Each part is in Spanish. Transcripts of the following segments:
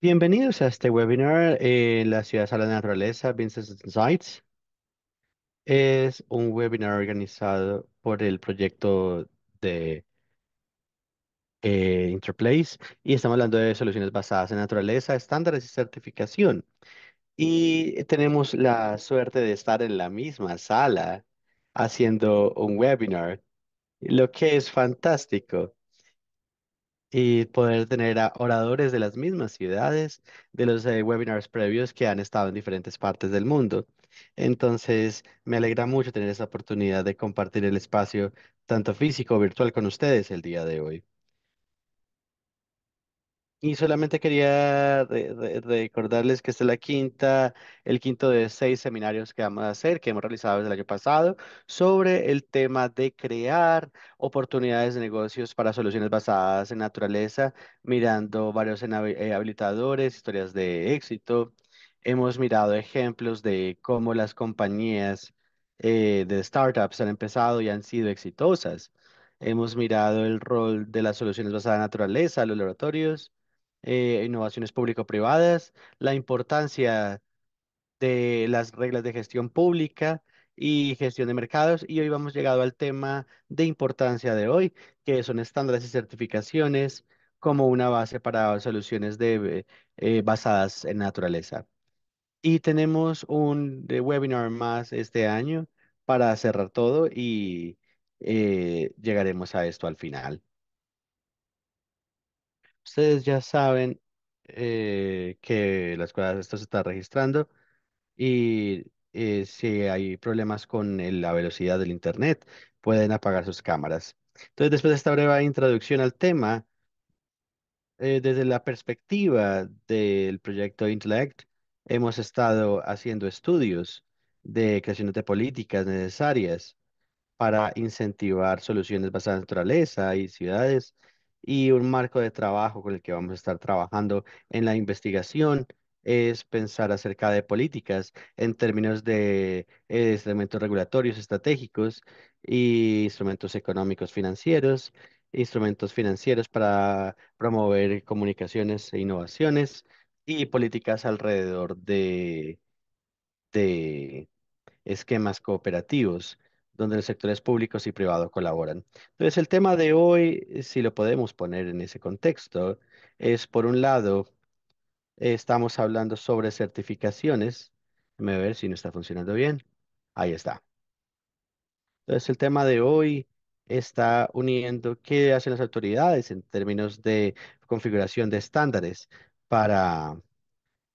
Bienvenidos a este webinar, en La ciudad Sala de naturaleza, Vincent Insights. Es un webinar organizado por el proyecto de eh, Interplace y estamos hablando de soluciones basadas en naturaleza, estándares y certificación. Y tenemos la suerte de estar en la misma sala haciendo un webinar, lo que es fantástico y poder tener a oradores de las mismas ciudades, de los eh, webinars previos que han estado en diferentes partes del mundo. Entonces, me alegra mucho tener esa oportunidad de compartir el espacio, tanto físico como virtual, con ustedes el día de hoy. Y solamente quería recordarles que esta es la quinta, el quinto de seis seminarios que vamos a hacer, que hemos realizado desde el año pasado, sobre el tema de crear oportunidades de negocios para soluciones basadas en naturaleza, mirando varios eh, habilitadores, historias de éxito. Hemos mirado ejemplos de cómo las compañías eh, de startups han empezado y han sido exitosas. Hemos mirado el rol de las soluciones basadas en naturaleza, los laboratorios eh, innovaciones público-privadas, la importancia de las reglas de gestión pública y gestión de mercados. Y hoy vamos llegado al tema de importancia de hoy, que son estándares y certificaciones como una base para soluciones de, eh, basadas en naturaleza. Y tenemos un eh, webinar más este año para cerrar todo y llegaremos a esto al final ustedes ya saben eh, que la escuela esto se está registrando y eh, si hay problemas con la velocidad del internet, pueden apagar sus cámaras. Entonces, después de esta breve introducción al tema, eh, desde la perspectiva del proyecto Intellect, hemos estado haciendo estudios de creaciones de políticas necesarias para incentivar soluciones basadas en naturaleza y ciudades y un marco de trabajo con el que vamos a estar trabajando en la investigación es pensar acerca de políticas en términos de eh, instrumentos regulatorios estratégicos y instrumentos económicos financieros, instrumentos financieros para promover comunicaciones e innovaciones y políticas alrededor de, de esquemas cooperativos donde los sectores públicos y privados colaboran. Entonces, el tema de hoy, eh, si lo podemos poner en ese contexto, es, por un lado, estamos hablando sobre certificaciones. Déjame ver si no está funcionando bien. Ahí está. Entonces, el tema de hoy está uniendo qué hacen las autoridades en términos de configuración de estándares para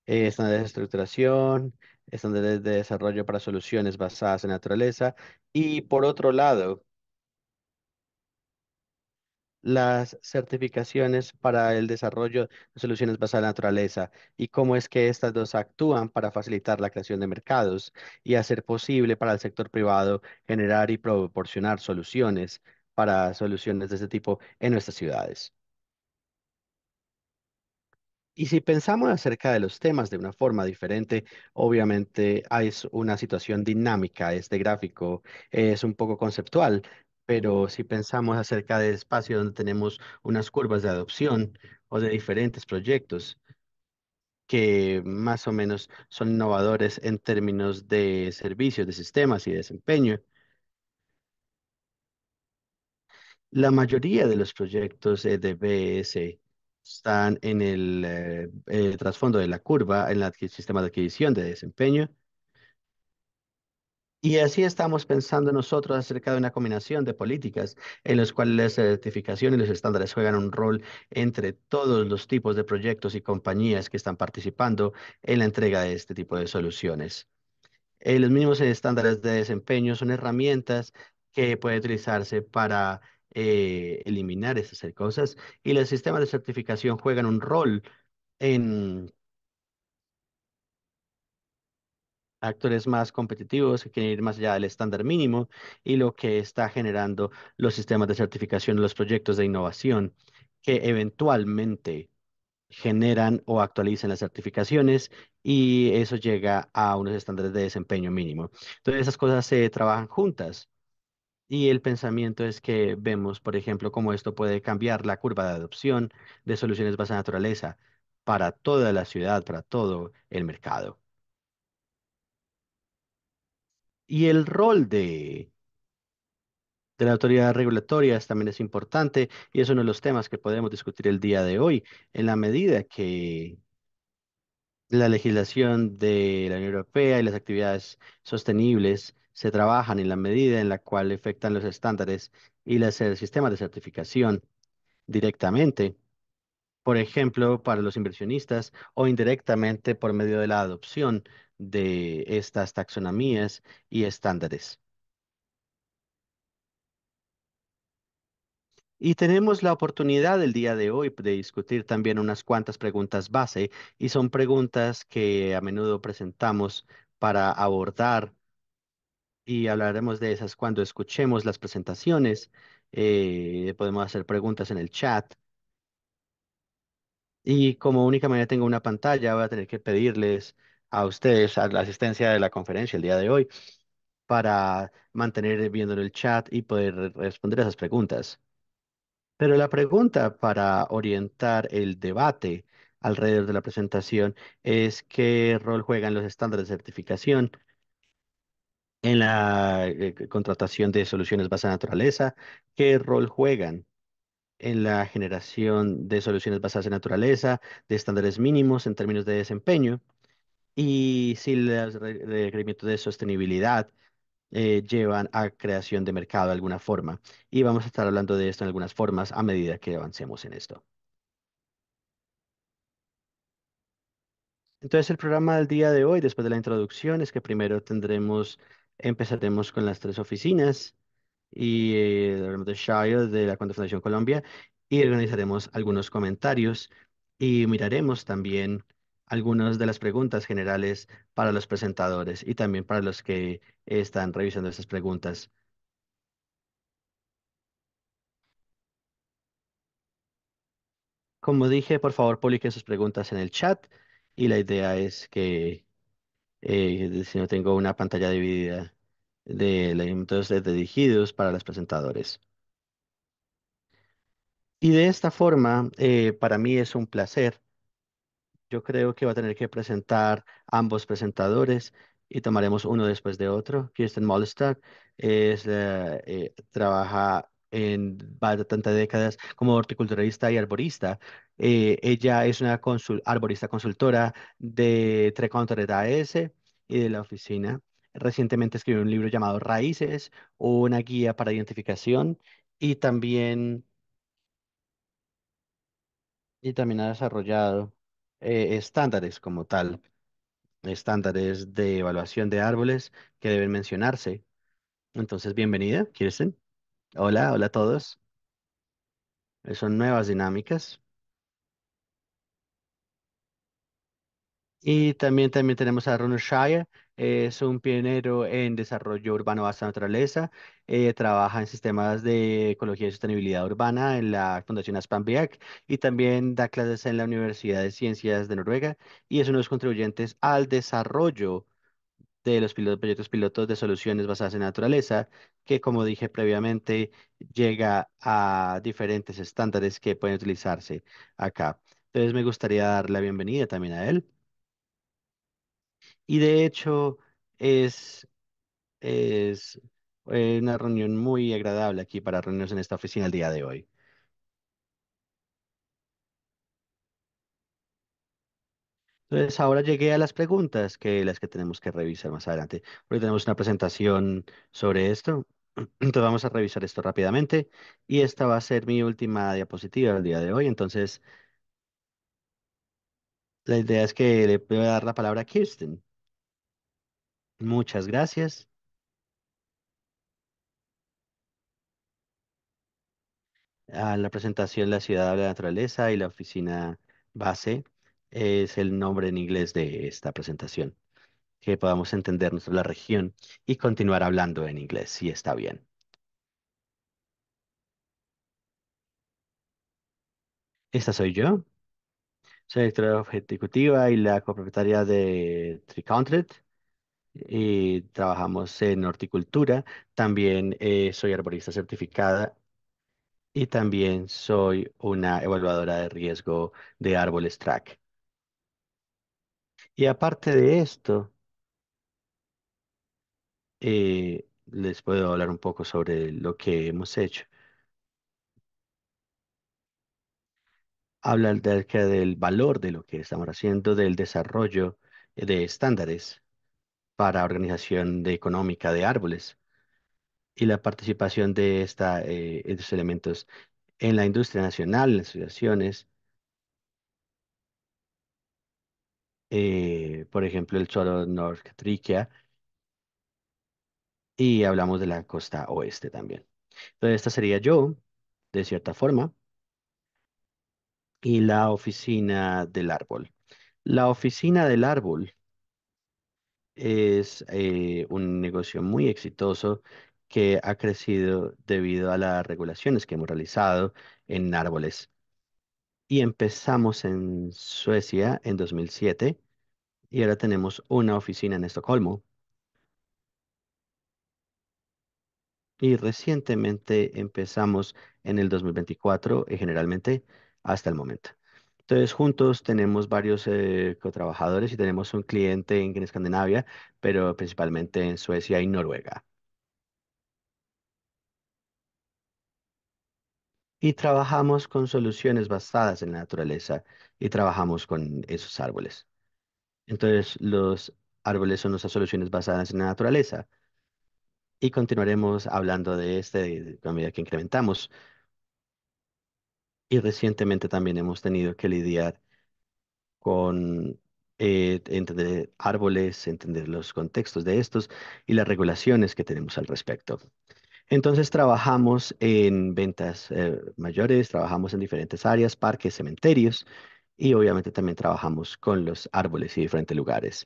eh, esta desestructuración. estructuración, estándares de desarrollo para soluciones basadas en naturaleza. Y por otro lado, las certificaciones para el desarrollo de soluciones basadas en naturaleza y cómo es que estas dos actúan para facilitar la creación de mercados y hacer posible para el sector privado generar y proporcionar soluciones para soluciones de este tipo en nuestras ciudades. Y si pensamos acerca de los temas de una forma diferente, obviamente hay una situación dinámica, este gráfico es un poco conceptual, pero si pensamos acerca del espacio donde tenemos unas curvas de adopción o de diferentes proyectos que más o menos son innovadores en términos de servicios, de sistemas y desempeño, la mayoría de los proyectos eh, de BS están en eh, el, trasfondo de la curva, en el sistema de adquisición de desempeño. Y así estamos pensando nosotros acerca de una combinación de políticas en las cuales la certificación y los estándares juegan un rol entre todos los tipos de proyectos y compañías que están participando en la entrega de este tipo de soluciones. Eh, los mismos estándares de desempeño son herramientas que pueden utilizarse para eh, eliminar esas cosas. Y los sistemas de certificación juegan un rol en actores más competitivos que quieren ir más allá del estándar mínimo y lo que está generando los sistemas de certificación, los proyectos de innovación que eventualmente generan o actualizan las certificaciones y eso llega a unos estándares de desempeño mínimo. Entonces esas cosas se trabajan juntas y el pensamiento es que vemos, por ejemplo, cómo esto puede cambiar la curva de adopción de soluciones basadas en naturaleza para toda la ciudad, para todo el mercado. Y el rol de, de la autoridad regulatoria también es importante y es uno de los temas que podemos discutir el día de hoy, en la medida que la legislación de la Unión Europea y las actividades sostenibles se trabajan en la medida en la cual afectan los estándares y el eh, sistema de certificación directamente, por ejemplo, para los inversionistas o indirectamente por medio de la adopción de estas taxonomías y estándares. Y tenemos la oportunidad el día de hoy de discutir también unas cuantas preguntas base y son preguntas que a menudo presentamos para abordar y hablaremos de esas cuando escuchemos las presentaciones. Eh, podemos hacer preguntas en el chat. Y como única manera tengo una pantalla, voy a tener que pedirles a ustedes, a la asistencia de la conferencia el día de hoy, para mantener viendo el chat y poder responder esas preguntas. Pero la pregunta para orientar el debate alrededor de la presentación es qué rol juegan los estándares de certificación en la eh, contratación de soluciones basadas en naturaleza, qué rol juegan en la generación de soluciones basadas en naturaleza, de estándares mínimos en términos de desempeño, y si los requerimientos de sostenibilidad eh, llevan a creación de mercado de alguna forma. Y vamos a estar hablando de esto en algunas formas a medida que avancemos en esto. Entonces, el programa del día de hoy, después de la introducción, es que primero tendremos empezaremos con las tres oficinas y eh, de Shire de la Fundación Colombia y organizaremos algunos comentarios y miraremos también algunas de las preguntas generales para los presentadores y también para los que están revisando estas preguntas. Como dije, por favor, publiquen sus preguntas en el chat y la idea es que eh, si no tengo una pantalla dividida de elementos dirigidos para los presentadores. Y de esta forma, eh, para mí es un placer. Yo creo que va a tener que presentar ambos presentadores y tomaremos uno después de otro. Kirsten Molstad es, eh, trabaja en tantas décadas como horticulturalista y arborista. Eh, ella es una arborista consultora de de AS e y de la oficina. Recientemente escribió un libro llamado Raíces, una guía para identificación y también, y también ha desarrollado eh, estándares como tal, estándares de evaluación de árboles que deben mencionarse. Entonces, bienvenida, Kirsten. Hola, hola a todos. Son nuevas dinámicas. Y también, también tenemos a Ronald Shire, es un pionero en desarrollo urbano basado en naturaleza, eh, trabaja en sistemas de ecología y sostenibilidad urbana en la Fundación Aspambiak y también da clases en la Universidad de Ciencias de Noruega y es uno de los contribuyentes al desarrollo de los proyectos pilotos de soluciones basadas en naturaleza, que como dije previamente, llega a diferentes estándares que pueden utilizarse acá. Entonces me gustaría dar la bienvenida también a él. Y de hecho es, es eh, una reunión muy agradable aquí para reunirnos en esta oficina el día de hoy. Entonces, ahora llegué a las preguntas, que las que tenemos que revisar más adelante, porque tenemos una presentación sobre esto. Entonces, vamos a revisar esto rápidamente. Y esta va a ser mi última diapositiva del día de hoy. Entonces, la idea es que le voy a dar la palabra a Kirsten. Muchas gracias. A la presentación La ciudad de la naturaleza y la oficina base es el nombre en inglés de esta presentación, que podamos entendernos la región y continuar hablando en inglés, si está bien. Esta soy yo. Soy directora ejecutiva y la copropietaria de Tricountlet y trabajamos en horticultura. También eh, soy arborista certificada y también soy una evaluadora de riesgo de árboles track. Y aparte de esto, eh, les puedo hablar un poco sobre lo que hemos hecho. Habla acerca del valor de lo que estamos haciendo, del desarrollo eh, de estándares para organización económica de árboles y la participación de esta, eh, estos elementos en la industria nacional, en las asociaciones Eh, por ejemplo, el choro Nordtriquia, y hablamos de la costa oeste también. Entonces, esta sería yo, de cierta forma, y la oficina del árbol. La oficina del árbol es eh, un negocio muy exitoso que ha crecido debido a las regulaciones que hemos realizado en árboles. Y empezamos en Suecia en 2007 y ahora tenemos una oficina en Estocolmo. Y recientemente empezamos en el 2024 y eh, generalmente hasta el momento. Entonces, juntos tenemos varios eh, co-trabajadores y tenemos un cliente en Escandinavia, pero principalmente en Suecia y Noruega. Y trabajamos con soluciones basadas en la naturaleza y trabajamos con esos árboles. Entonces, los árboles son nuestras soluciones basadas en la naturaleza. Y continuaremos hablando de este a medida que incrementamos. Y recientemente también hemos tenido que lidiar con eh, entender árboles, entender los contextos de estos y las regulaciones que tenemos al respecto. Entonces trabajamos en ventas eh, mayores, trabajamos en diferentes áreas, parques, cementerios, y obviamente también trabajamos con los árboles y diferentes lugares.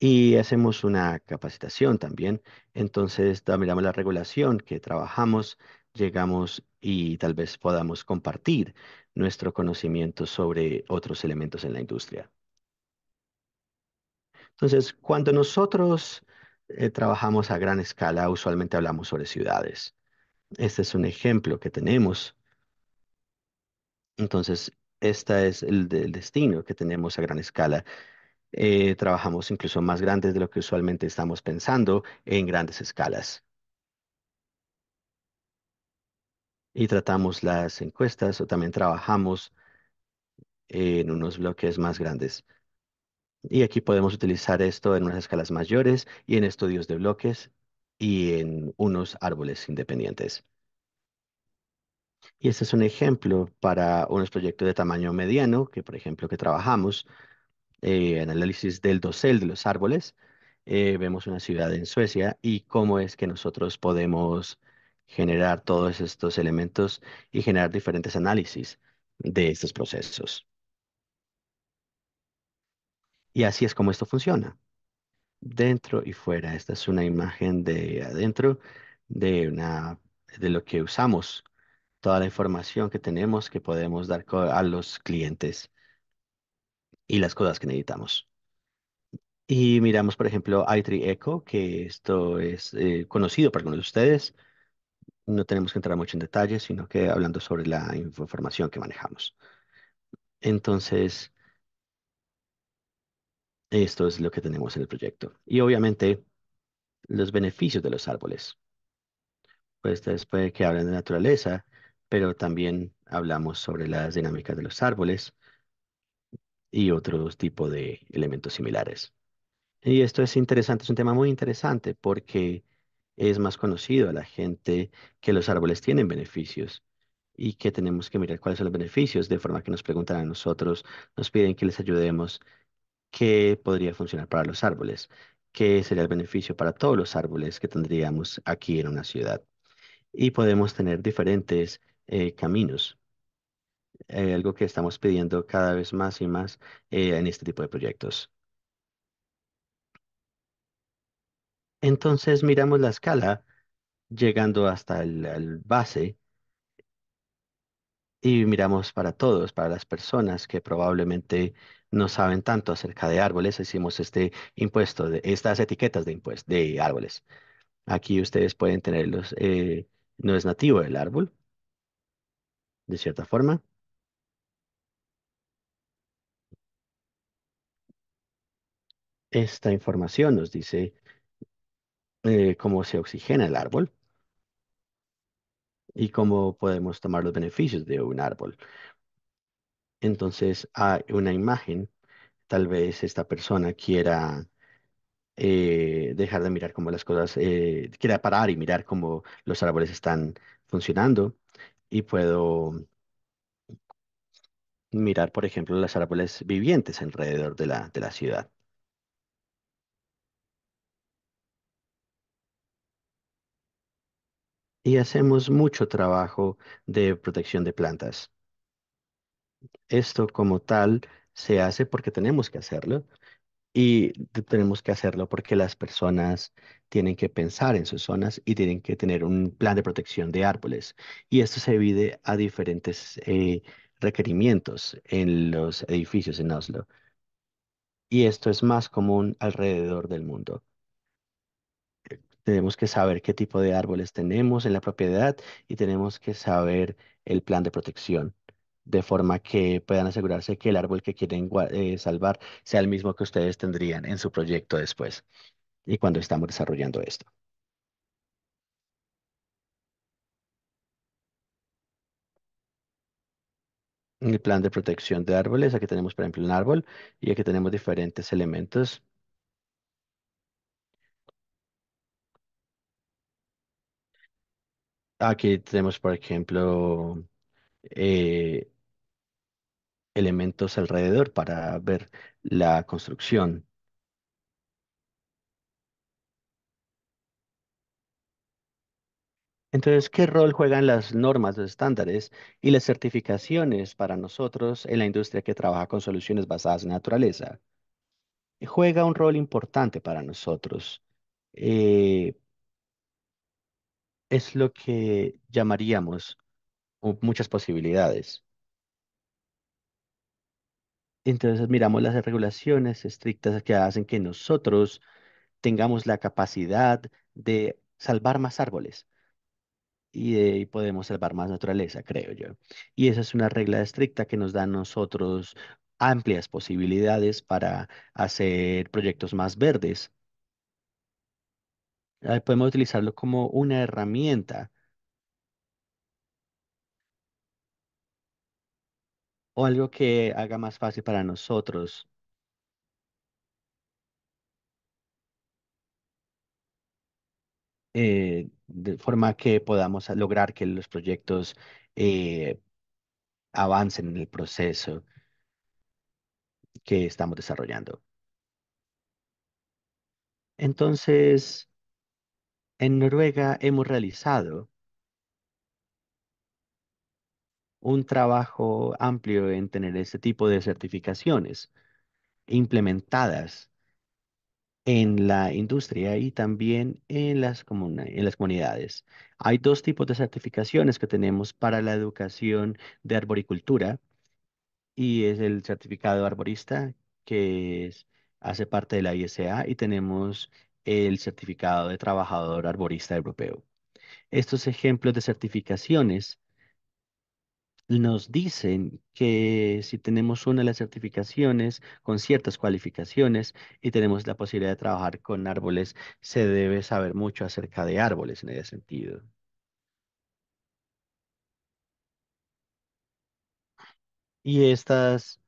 Y hacemos una capacitación también. Entonces, también miramos la regulación que trabajamos, llegamos y tal vez podamos compartir nuestro conocimiento sobre otros elementos en la industria. Entonces, cuando nosotros eh, trabajamos a gran escala, usualmente hablamos sobre ciudades. Este es un ejemplo que tenemos. Entonces, este es el, destino que tenemos a gran escala. Eh, trabajamos incluso más grandes de lo que usualmente estamos pensando en grandes escalas. Y tratamos las encuestas o también trabajamos en unos bloques más grandes. Y aquí podemos utilizar esto en unas escalas mayores y en estudios de bloques y en unos árboles independientes. Y este es un ejemplo para unos proyectos de tamaño mediano, que por ejemplo que trabajamos eh, en análisis del dosel de los árboles, eh, vemos una ciudad en Suecia y cómo es que nosotros podemos generar todos estos elementos y generar diferentes análisis de estos procesos. Y así es como esto funciona. Dentro y fuera. Esta es una imagen de adentro de, una, de lo que usamos toda la información que tenemos que podemos dar a los clientes y las cosas que necesitamos. Y miramos, por ejemplo, iTree Eco Echo, que esto es eh, conocido para algunos de ustedes. No tenemos que entrar mucho en detalles, sino que hablando sobre la información que manejamos. Entonces, esto es lo que tenemos en el proyecto. Y obviamente, los beneficios de los árboles. Pues después que hablen de naturaleza pero también hablamos sobre las dinámicas de los árboles y otros tipos de elementos similares. Y esto es interesante, es un tema muy interesante porque es más conocido a la gente que los árboles tienen beneficios y que tenemos que mirar cuáles son los beneficios, de forma que nos preguntan a nosotros, nos piden que les ayudemos, qué podría funcionar para los árboles, qué sería el beneficio para todos los árboles que tendríamos aquí en una ciudad. Y podemos tener diferentes eh, caminos. algo que estamos pidiendo cada vez más y más eh, en este tipo de proyectos. Entonces miramos la escala llegando hasta el, base y miramos para todos, para las personas que probablemente no saben tanto acerca de árboles, hicimos este impuesto, de, estas etiquetas de impuestos de árboles. Aquí ustedes pueden tenerlos, eh, no es nativo el árbol, de cierta forma. Esta información nos dice eh, cómo se oxigena el árbol y cómo podemos tomar los beneficios de un árbol. Entonces hay una imagen, tal vez esta persona quiera eh, dejar de mirar cómo las cosas, eh, quiera parar y mirar cómo los árboles están funcionando y puedo mirar, por ejemplo, las árboles vivientes alrededor de la, de la ciudad. Y hacemos mucho trabajo de protección de plantas. Esto como tal se hace porque tenemos que hacerlo y tenemos que hacerlo porque las personas tienen que pensar en sus zonas y tienen que tener un plan de protección de árboles. Y esto se divide a diferentes eh, requerimientos en los edificios en Oslo. Y esto es más común alrededor del mundo. Eh, tenemos que saber qué tipo de árboles tenemos en la propiedad y tenemos que saber el plan de protección de forma que puedan asegurarse que el árbol que quieren eh, salvar sea el mismo que ustedes tendrían en su proyecto después y cuando estamos desarrollando esto. El plan de protección de árboles, aquí tenemos por ejemplo un árbol y aquí tenemos diferentes elementos Aquí tenemos, por ejemplo, eh, elementos alrededor para ver la construcción. Entonces, ¿qué rol juegan las normas, los estándares y las certificaciones para nosotros en la industria que trabaja con soluciones basadas en naturaleza? Juega un rol importante para nosotros. Eh, es lo que llamaríamos muchas posibilidades. Entonces miramos las regulaciones estrictas que hacen que nosotros tengamos la capacidad de salvar más árboles y, podemos salvar más naturaleza, creo yo. Y esa es una regla estricta que nos da a nosotros amplias posibilidades para hacer proyectos más verdes. podemos utilizarlo como una herramienta o algo que haga más fácil para nosotros. Eh, de forma que podamos lograr que los proyectos eh, avancen en el proceso que estamos desarrollando. Entonces, en Noruega hemos realizado un trabajo amplio en tener este tipo de certificaciones implementadas en la industria y también en las, comunidades. Hay dos tipos de certificaciones que tenemos para la educación de arboricultura y es el certificado arborista que es, hace parte de la ISA y tenemos el certificado de trabajador arborista europeo. Estos ejemplos de certificaciones nos dicen que si tenemos una de las certificaciones con ciertas cualificaciones y tenemos la posibilidad de trabajar con árboles, se debe saber mucho acerca de árboles en ese sentido. Y estas...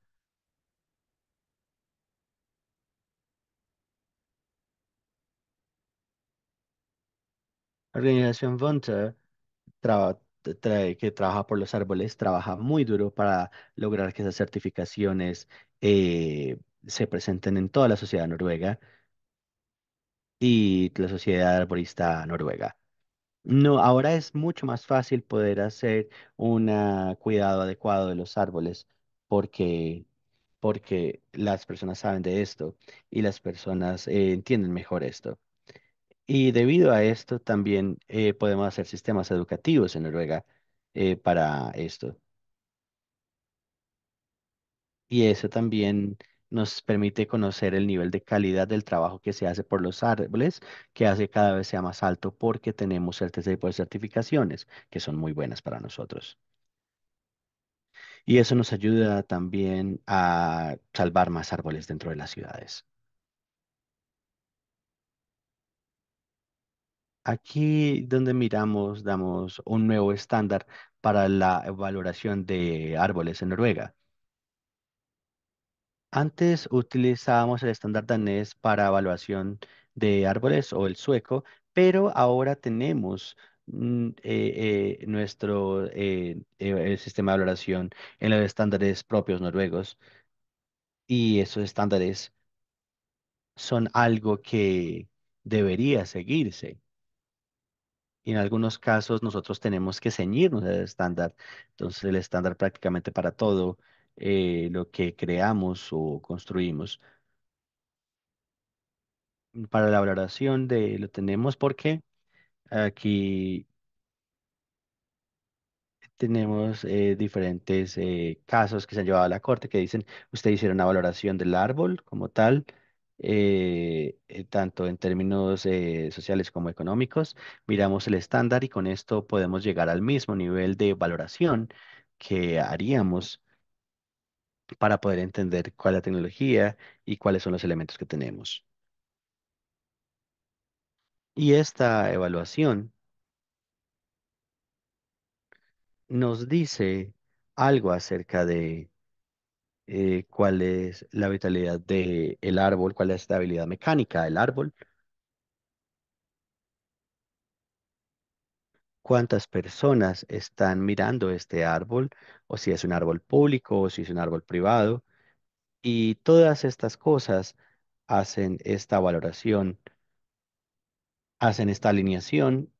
Organización Vonta que trabaja por los árboles trabaja muy duro para lograr que esas certificaciones eh, se presenten en toda la sociedad noruega y la sociedad arborista noruega. No, ahora es mucho más fácil poder hacer un cuidado adecuado de los árboles porque, porque las personas saben de esto y las personas eh, entienden mejor esto. Y debido a esto también eh, podemos hacer sistemas educativos en Noruega eh, para esto. Y eso también nos permite conocer el nivel de calidad del trabajo que se hace por los árboles, que hace cada vez sea más alto porque tenemos este tipo de certificaciones que son muy buenas para nosotros. Y eso nos ayuda también a salvar más árboles dentro de las ciudades. Aquí donde miramos, damos un nuevo estándar para la valoración de árboles en Noruega. Antes utilizábamos el estándar danés para evaluación de árboles o el sueco, pero ahora tenemos mm, eh, eh, nuestro eh, el sistema de valoración en los estándares propios noruegos y esos estándares son algo que debería seguirse y en algunos casos nosotros tenemos que ceñirnos al estándar. Entonces el estándar prácticamente para todo eh, lo que creamos o construimos. Para la valoración de lo tenemos porque aquí tenemos eh, diferentes eh, casos que se han llevado a la corte que dicen, usted hicieron una valoración del árbol como tal, eh, eh, tanto en términos eh, sociales como económicos. Miramos el estándar y con esto podemos llegar al mismo nivel de valoración que haríamos para poder entender cuál es la tecnología y cuáles son los elementos que tenemos. Y esta evaluación nos dice algo acerca de eh, cuál es la vitalidad del el árbol, cuál es la habilidad mecánica del árbol, cuántas personas están mirando este árbol, o si es un árbol público, o si es un árbol privado. Y todas estas cosas hacen esta valoración, hacen esta alineación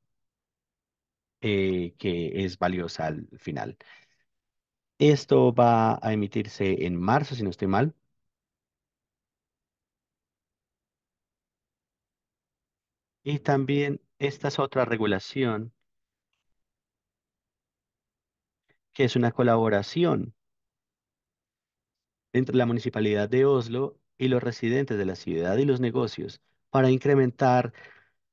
eh, que es valiosa al final. Esto va a emitirse en marzo, si no estoy mal. Y también esta es otra regulación que es una colaboración entre la Municipalidad de Oslo y los residentes de la ciudad y los negocios para incrementar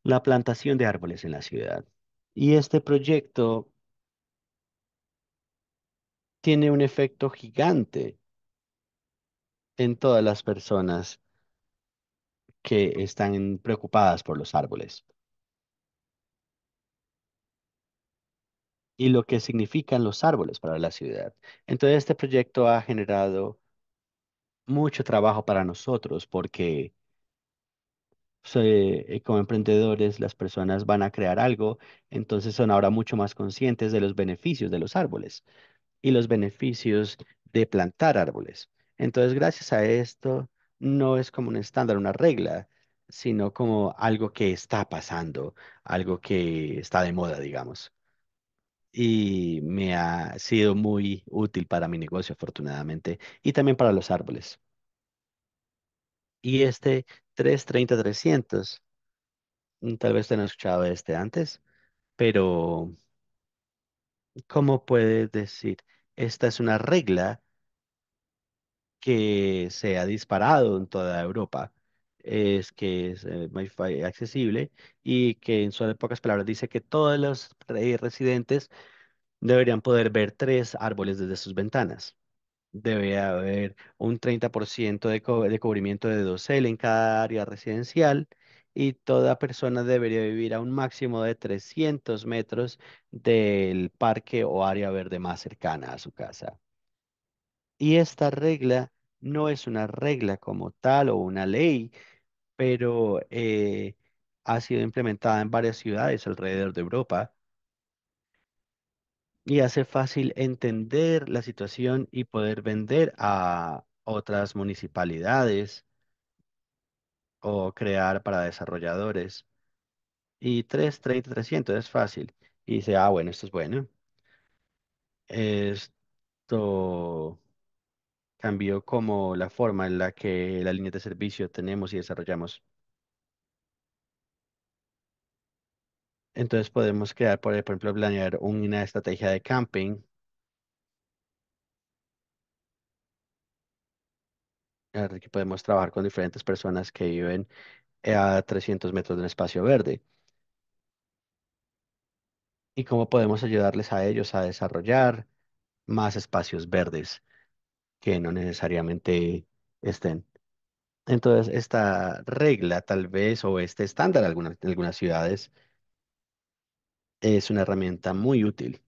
la plantación de árboles en la ciudad. Y este proyecto tiene un efecto gigante en todas las personas que están preocupadas por los árboles y lo que significan los árboles para la ciudad. Entonces, este proyecto ha generado mucho trabajo para nosotros porque pues, eh, como emprendedores las personas van a crear algo, entonces son ahora mucho más conscientes de los beneficios de los árboles y los beneficios de plantar árboles. Entonces, gracias a esto, no es como un estándar, una regla, sino como algo que está pasando, algo que está de moda, digamos. Y me ha sido muy útil para mi negocio, afortunadamente, y también para los árboles. Y este 330-300, mm, tal vez te han escuchado este antes, pero ¿cómo puedes decir? Esta es una regla que se ha disparado en toda Europa. Es que es eh, accesible y que en sus pocas palabras dice que todos los residentes deberían poder ver tres árboles desde sus ventanas. Debe haber un 30% de, de cubrimiento de dosel en cada área residencial y toda persona debería vivir a un máximo de 300 metros del parque o área verde más cercana a su casa. Y esta regla no es una regla como tal o una ley, pero eh, ha sido implementada en varias ciudades alrededor de Europa y hace fácil entender la situación y poder vender a otras municipalidades o crear para desarrolladores. Y 330 300 es fácil. Y dice, ah, bueno, esto es bueno. Esto cambió como la forma en la que la línea de servicio tenemos y desarrollamos. Entonces podemos crear, por, por ejemplo, planear una estrategia de camping que podemos trabajar con diferentes personas que viven eh, a 300 metros de un espacio verde. Y cómo podemos ayudarles a ellos a desarrollar más espacios verdes que no necesariamente estén. Entonces, esta regla tal vez o este estándar en en algunas ciudades es una herramienta muy útil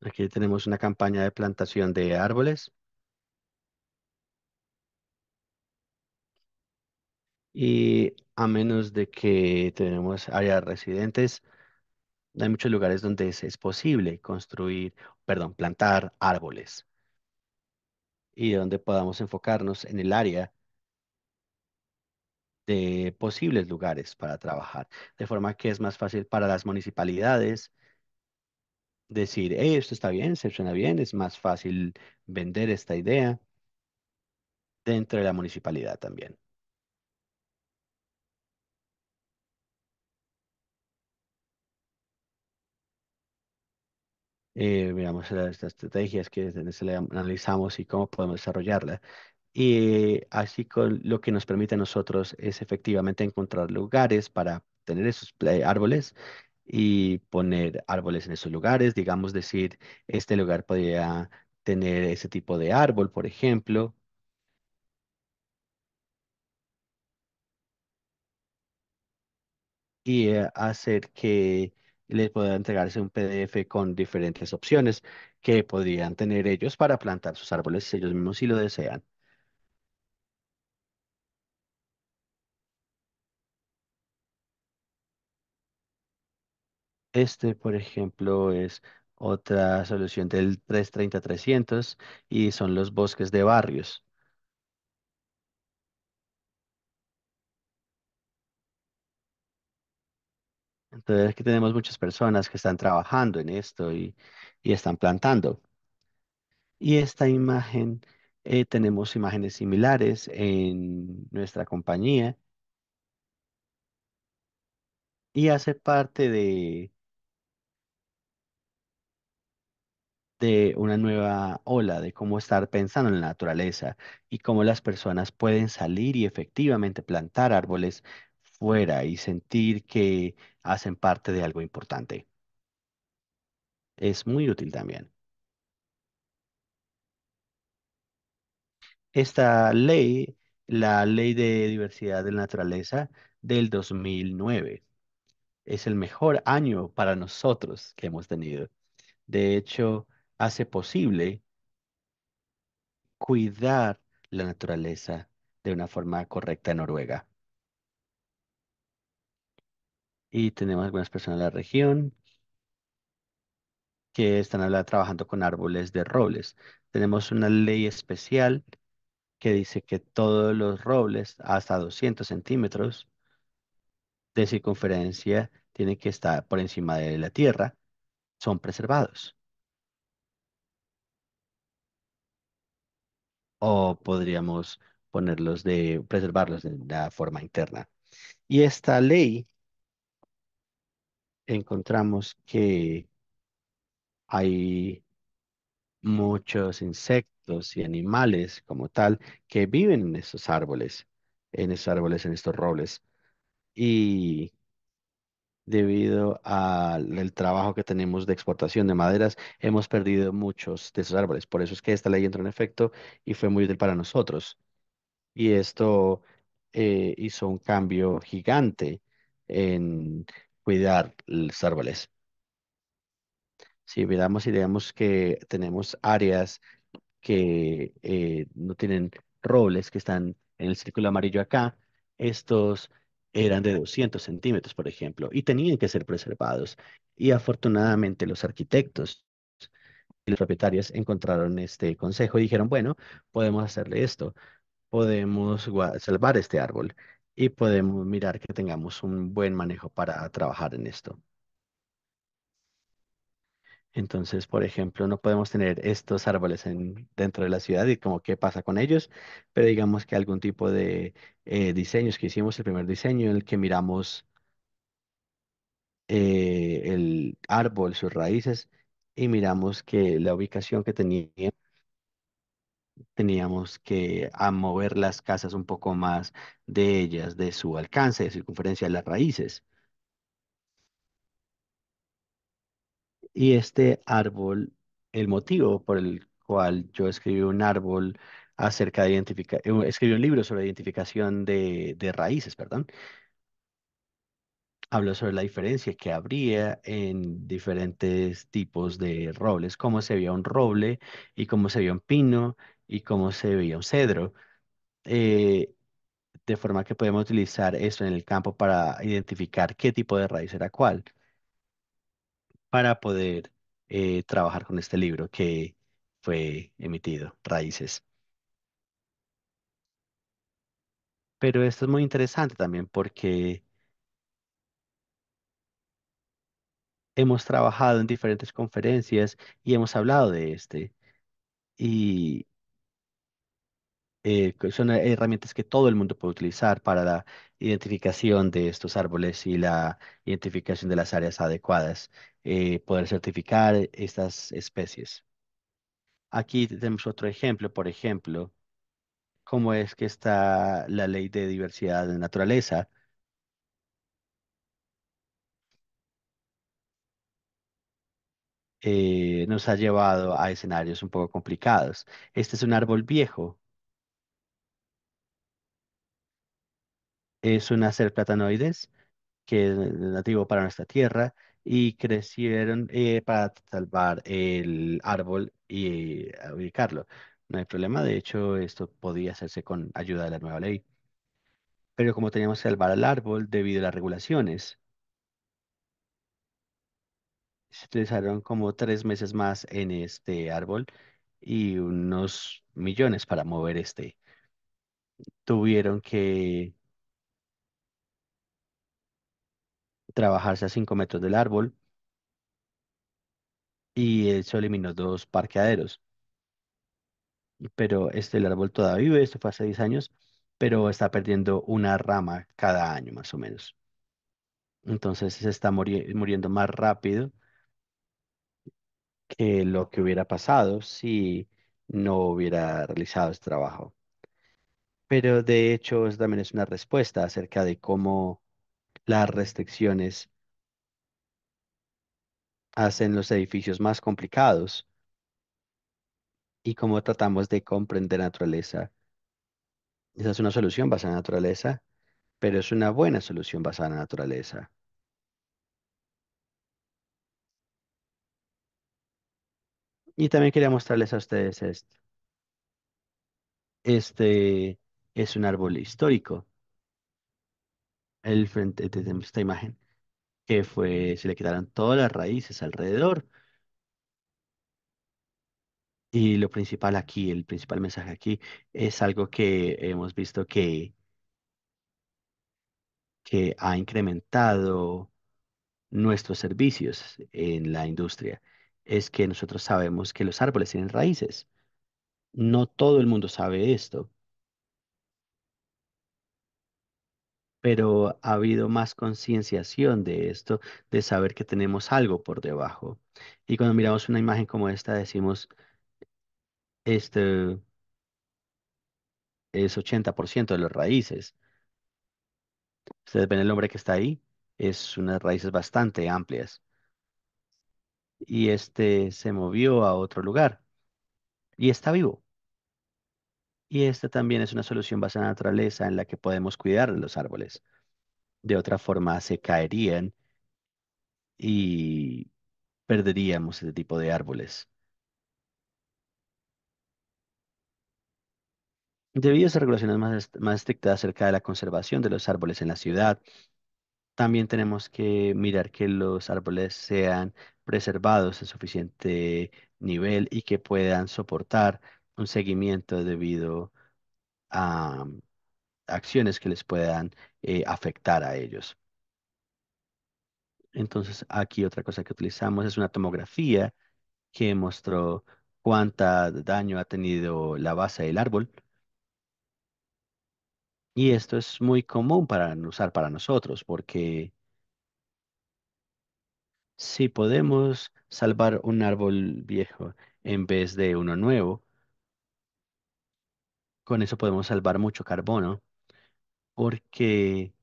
Aquí tenemos una campaña de plantación de árboles. Y a menos de que tenemos áreas residentes, hay muchos lugares donde es, posible construir, perdón, plantar árboles. Y donde podamos enfocarnos en el área de posibles lugares para trabajar. De forma que es más fácil para las municipalidades decir, hey, esto está bien, se suena bien, es más fácil vender esta idea dentro de la municipalidad también. Eh, miramos las, estrategias que analizamos y cómo podemos desarrollarla. Y así con lo que nos permite a nosotros es efectivamente encontrar lugares para tener esos eh, árboles y poner árboles en esos lugares, digamos decir, este lugar podría tener ese tipo de árbol, por ejemplo. y eh, hacer que les pueda entregarse un PDF con diferentes opciones que podrían tener ellos para plantar sus árboles ellos mismos si lo desean. Este, por ejemplo, es otra solución del 330-300 y son los bosques de barrios. Entonces aquí tenemos muchas personas que están trabajando en esto y, están plantando. Y esta imagen, eh, tenemos imágenes similares en nuestra compañía y hace parte de de una nueva ola, de cómo estar pensando en la naturaleza y cómo las personas pueden salir y efectivamente plantar árboles fuera y sentir que hacen parte de algo importante. Es muy útil también. Esta ley, la Ley de Diversidad de la Naturaleza del 2009, es el mejor año para nosotros que hemos tenido. De hecho, hace posible cuidar la naturaleza de una forma correcta en Noruega. Y tenemos algunas personas de la región que están trabajando con árboles de robles. Tenemos una ley especial que dice que todos los robles hasta 200 centímetros de circunferencia tienen que estar por encima de la tierra, son preservados. o podríamos ponerlos de, preservarlos de la forma interna. Y esta ley encontramos que hay muchos insectos y animales como tal que viven en esos árboles, en esos árboles, en estos robles. Y debido al trabajo que tenemos de exportación de maderas, hemos perdido muchos de esos árboles. Por eso es que esta ley entró en efecto y fue muy útil para nosotros. Y esto eh, hizo un cambio gigante en cuidar los árboles. Si miramos y veamos que tenemos áreas que eh, no tienen robles, que están en el círculo amarillo acá, estos eran de 200 centímetros, por ejemplo, y tenían que ser preservados. Y afortunadamente los arquitectos y los propietarios encontraron este consejo y dijeron, bueno, podemos hacerle esto, podemos salvar este árbol y podemos mirar que tengamos un buen manejo para trabajar en esto. Entonces, por ejemplo, no podemos tener estos árboles dentro de la ciudad y como qué pasa con ellos, pero digamos que algún tipo de eh, diseños que hicimos, el primer diseño en el que miramos eh, el árbol, sus raíces, y miramos que la ubicación que tenía, teníamos que a mover las casas un poco más de ellas, de su alcance, de circunferencia de las raíces. Y este árbol, el motivo por el cual yo escribí un árbol acerca de identificación, eh, escribí un libro sobre identificación de, raíces, perdón. Hablo sobre la diferencia que habría en diferentes tipos de robles, cómo se veía un roble y cómo se veía un pino y cómo se veía un cedro. Eh, de forma que podemos utilizar esto en el campo para identificar qué tipo de raíz era cuál para poder eh, trabajar con este libro que fue emitido, Raíces. Pero esto es muy interesante también porque hemos trabajado en diferentes conferencias y hemos hablado de este. Y eh, son eh, herramientas que todo el mundo puede utilizar para la identificación de estos árboles y la identificación de las áreas adecuadas, eh, poder certificar estas especies. Aquí tenemos otro ejemplo, por ejemplo, cómo es que está la ley de diversidad de naturaleza. nos ha llevado a escenarios un poco complicados. Este es un árbol viejo es un ser platanoides que es nativo para nuestra tierra y crecieron eh, para salvar el árbol y ubicarlo. Eh, no hay problema, de hecho esto podía hacerse con ayuda de la nueva ley. Pero como teníamos que salvar el árbol debido a las regulaciones, se utilizaron como tres meses más en este árbol y unos millones para mover este. Tuvieron que Trabajarse a 5 metros del árbol y eso eliminó dos parqueaderos. Pero este, el árbol todavía vive, esto fue hace 10 años, pero está perdiendo una rama cada año más o menos. Entonces se está muriendo más rápido que lo que hubiera pasado si no hubiera realizado este trabajo. Pero de hecho, eso también es una respuesta acerca de cómo las restricciones hacen los edificios más complicados y cómo tratamos de comprender naturaleza. Esa es una solución basada en naturaleza, pero es una buena solución basada en naturaleza. Y también quería mostrarles a ustedes esto. Este es un árbol histórico el frente de esta imagen, que fue, se le quitaron todas las raíces alrededor. Y lo principal aquí, el principal mensaje aquí, es algo que hemos visto que, que ha incrementado nuestros servicios en la industria. Es que nosotros sabemos que los árboles tienen raíces. No todo el mundo sabe esto. pero ha habido más concienciación de esto, de saber que tenemos algo por debajo. Y cuando miramos una imagen como esta, decimos, este es 80% de las raíces. Ustedes ven el hombre que está ahí, es unas raíces bastante amplias. Y este se movió a otro lugar y está vivo. Y esta también es una solución basada en la naturaleza en la que podemos cuidar los árboles. De otra forma, se caerían y perderíamos este tipo de árboles. Debido a esas regulaciones más, más estrictas acerca de la conservación de los árboles en la ciudad, también tenemos que mirar que los árboles sean preservados en suficiente nivel y que puedan soportar un seguimiento debido a mm, acciones que les puedan eh, afectar a ellos. Entonces, aquí otra cosa que utilizamos es una tomografía que mostró cuánta daño ha tenido la base del árbol. Y esto es muy común para usar para nosotros, porque si podemos salvar un árbol viejo en vez de uno nuevo, con eso podemos salvar mucho carbono, porque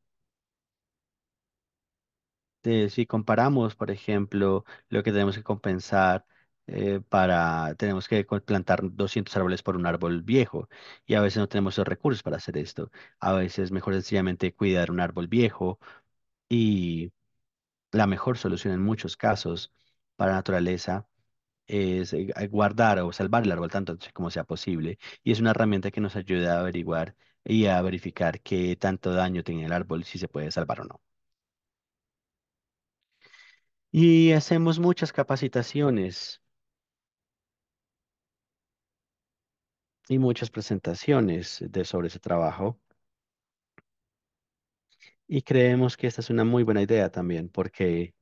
si comparamos, por ejemplo, lo que tenemos que compensar eh, para, tenemos que plantar 200 árboles por un árbol viejo y a veces no tenemos los recursos para hacer esto. A veces mejor sencillamente cuidar un árbol viejo y la mejor solución en muchos casos para la naturaleza es eh, guardar o salvar el árbol tanto como sea posible. Y es una herramienta que nos ayuda a averiguar y a verificar qué tanto daño tiene el árbol, si se puede salvar o no. Y hacemos muchas capacitaciones y muchas presentaciones de, sobre ese trabajo. Y creemos que esta es una muy buena idea también, porque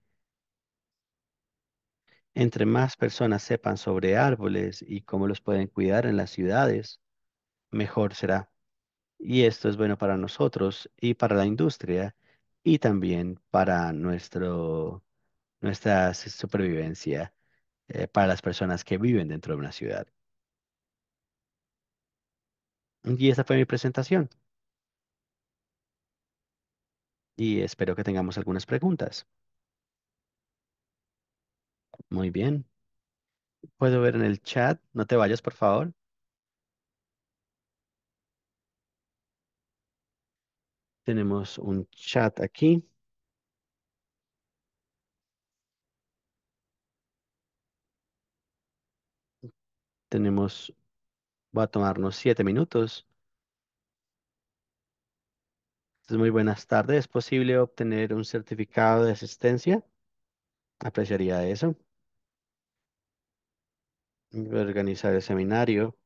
entre más personas sepan sobre árboles y cómo los pueden cuidar en las ciudades, mejor será. Y esto es bueno para nosotros y para la industria y también para nuestra supervivencia, eh, para las personas que viven dentro de una ciudad. Y esta fue mi presentación. Y espero que tengamos algunas preguntas. Muy bien. Puedo ver en el chat. No te vayas, por favor. Tenemos un chat aquí. Tenemos, va a tomarnos siete minutos. muy buenas tardes. ¿Es posible obtener un certificado de asistencia? Apreciaría eso organizar el seminario.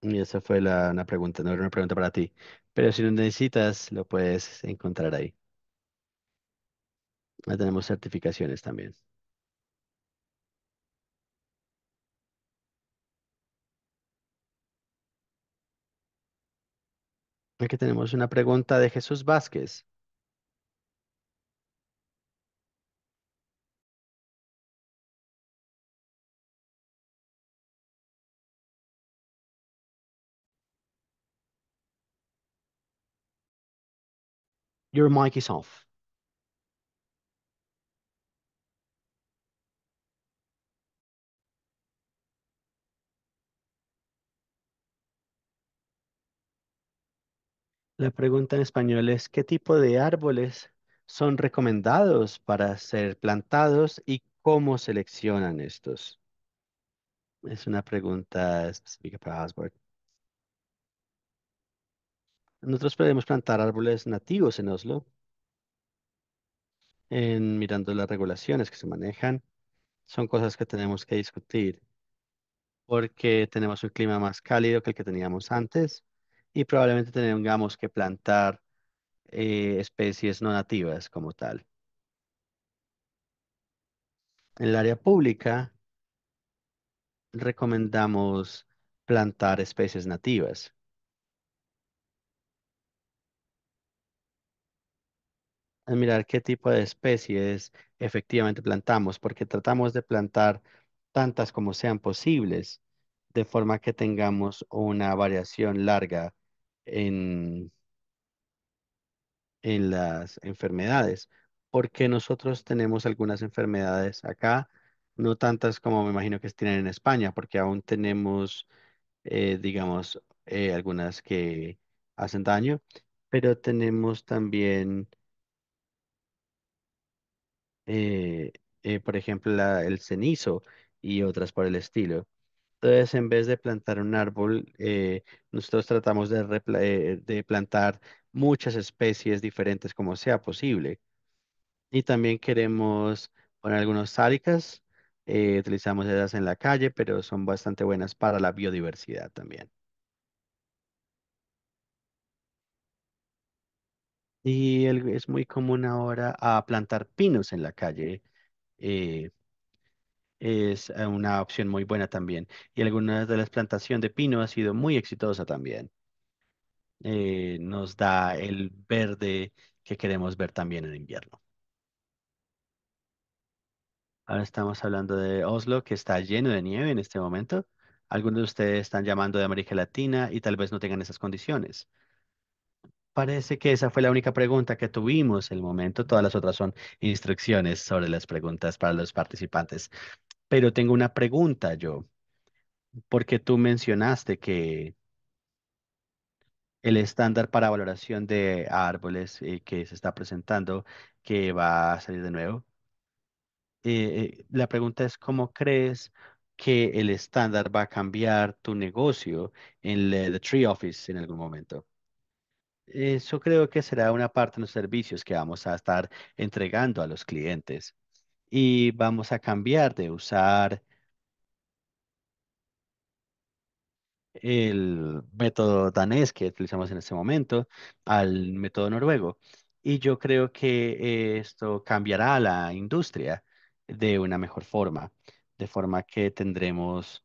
Y esa fue la, una pregunta, no era una pregunta para ti. Pero si lo necesitas, lo puedes encontrar ahí. Ya tenemos certificaciones también. Aquí tenemos una pregunta de Jesús Vázquez. Your mic is off. La pregunta en español es, ¿qué tipo de árboles son recomendados para ser plantados y cómo seleccionan estos? Es una pregunta específica para Osborne. Nosotros podemos plantar árboles nativos en Oslo, mirando las regulaciones que se manejan. Son cosas que tenemos que discutir porque tenemos un clima más cálido que el que teníamos antes y probablemente tengamos que plantar eh, especies no nativas como tal. En el área pública recomendamos plantar especies nativas. mirar qué tipo de especies efectivamente plantamos, porque tratamos de plantar tantas como sean posibles, de forma que tengamos una variación larga en, en las enfermedades, porque nosotros tenemos algunas enfermedades acá, no tantas como me imagino que tienen en España, porque aún tenemos, eh, digamos, eh, algunas que hacen daño, pero tenemos también eh, eh, por ejemplo, el cenizo y otras por el estilo. Entonces, en vez de plantar un árbol, eh, nosotros tratamos de, plantar muchas especies diferentes como sea posible. Y también queremos poner algunos sáricas. utilizamos esas en la calle, pero son bastante buenas para la biodiversidad también. Y es muy común ahora a plantar pinos en la calle. Eh, es eh, una opción muy buena también. Y algunas de las plantaciones de pino ha sido muy exitosa también. Eh, nos da el verde que queremos ver también en invierno. Ahora estamos hablando de Oslo, que está lleno de nieve en este momento. Algunos de ustedes están llamando de América Latina y tal vez no tengan esas condiciones. Parece que esa fue la única pregunta que tuvimos en el momento. Todas las otras son instrucciones sobre las preguntas para los participantes. Pero tengo una pregunta yo, porque tú mencionaste que el estándar para valoración de árboles eh, que se está presentando, que va a salir de nuevo. Eh, eh, la pregunta es, ¿cómo crees que el estándar va a cambiar tu negocio en the Tree Office en algún momento? Eso creo que será una parte de los servicios que vamos a estar entregando a los clientes. Y vamos a cambiar de usar el método danés que utilizamos en este momento al método noruego. Y yo creo que esto cambiará la industria de una mejor forma, de forma que tendremos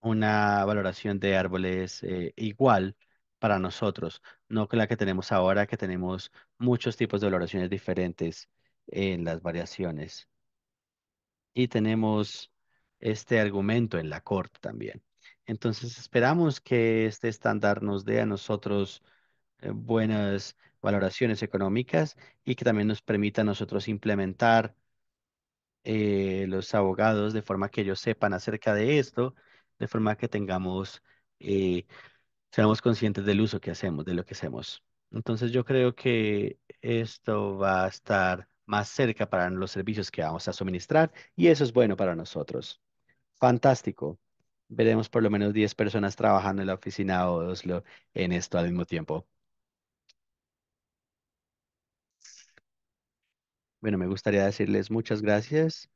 una valoración de árboles eh, igual para nosotros, no con la que tenemos ahora, que tenemos muchos tipos de valoraciones diferentes en las variaciones. Y tenemos este argumento en la corte también. Entonces esperamos que este estándar nos dé a nosotros eh, buenas valoraciones económicas y que también nos permita a nosotros implementar eh, los abogados de forma que ellos sepan acerca de esto, de forma que tengamos eh, seamos conscientes del uso que hacemos, de lo que hacemos. Entonces yo creo que esto va a estar más cerca para los servicios que vamos a suministrar y eso es bueno para nosotros. Fantástico. Veremos por lo menos 10 personas trabajando en la oficina de Oslo en esto al mismo tiempo. Bueno, me gustaría decirles muchas gracias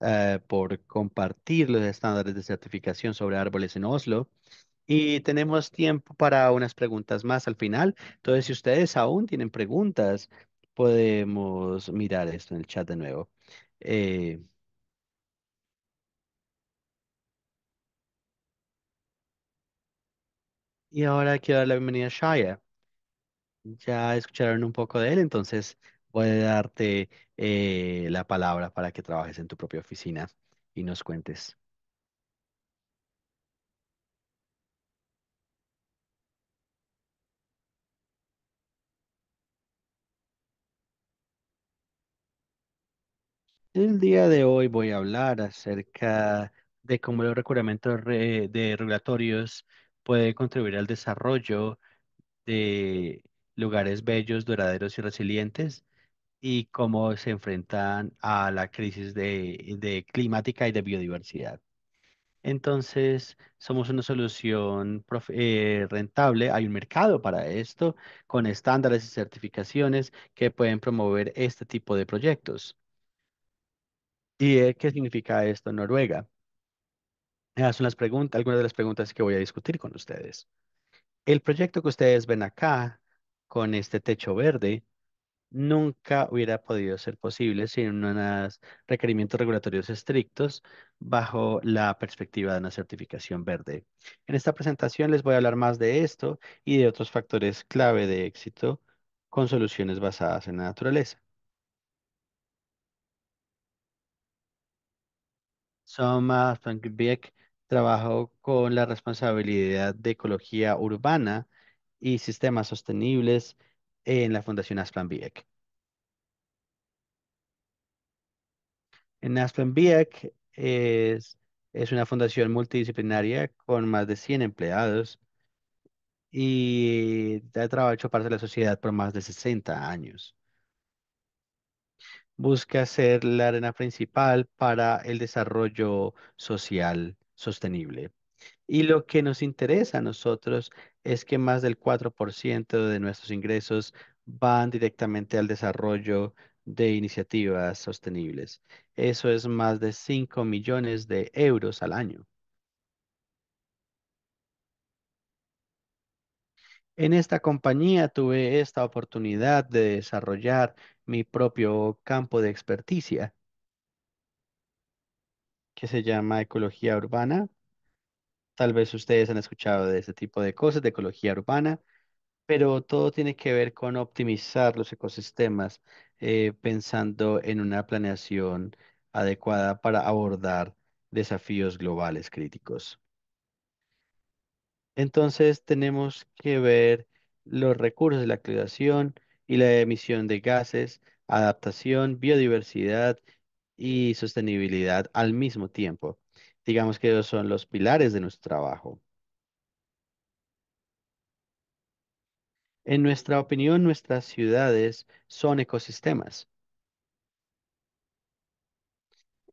eh, por compartir los estándares de certificación sobre árboles en Oslo y tenemos tiempo para unas preguntas más al final. Entonces, si ustedes aún tienen preguntas, podemos mirar esto en el chat de nuevo. Eh, y ahora quiero dar la bienvenida a Shaya. Ya escucharon un poco de él, entonces voy a darte eh, la palabra para que trabajes en tu propia oficina y nos cuentes. El día de hoy voy a hablar acerca de cómo los requerimientos de regulatorios pueden contribuir al desarrollo de lugares bellos, duraderos y resilientes y cómo se enfrentan a la crisis de, climática y de biodiversidad. Entonces, somos una solución eh, rentable. Hay un mercado para esto con estándares y certificaciones que pueden promover este tipo de proyectos. ¿Y qué significa esto en Noruega? Esas ah, son las preguntas, algunas de las preguntas que voy a discutir con ustedes. El proyecto que ustedes ven acá, con este techo verde, nunca hubiera podido ser posible sin unos requerimientos regulatorios estrictos bajo la perspectiva de una certificación verde. En esta presentación les voy a hablar más de esto y de otros factores clave de éxito con soluciones basadas en la naturaleza. Soma Frank biek trabajó con la responsabilidad de ecología urbana y sistemas sostenibles en la Fundación Asplan Biek. En Asplan Biek es, una fundación multidisciplinaria con más de 100 empleados y ha trabajado parte de la sociedad por más de 60 años busca ser la arena principal para el desarrollo social sostenible. Y lo que nos interesa a nosotros es que más del 4% de nuestros ingresos van directamente al desarrollo de iniciativas sostenibles. Eso es más de 5 millones de euros al año. En esta compañía tuve esta oportunidad de desarrollar mi propio campo de experticia, que se llama ecología urbana. Tal vez ustedes han escuchado de ese tipo de cosas, de ecología urbana, pero todo tiene que ver con optimizar los ecosistemas, eh, pensando en una planeación adecuada para abordar desafíos globales críticos. Entonces tenemos que ver los recursos, de la activación y la emisión de gases, adaptación, biodiversidad y sostenibilidad al mismo tiempo. Digamos que esos son los pilares de nuestro trabajo. En nuestra opinión, nuestras ciudades son ecosistemas.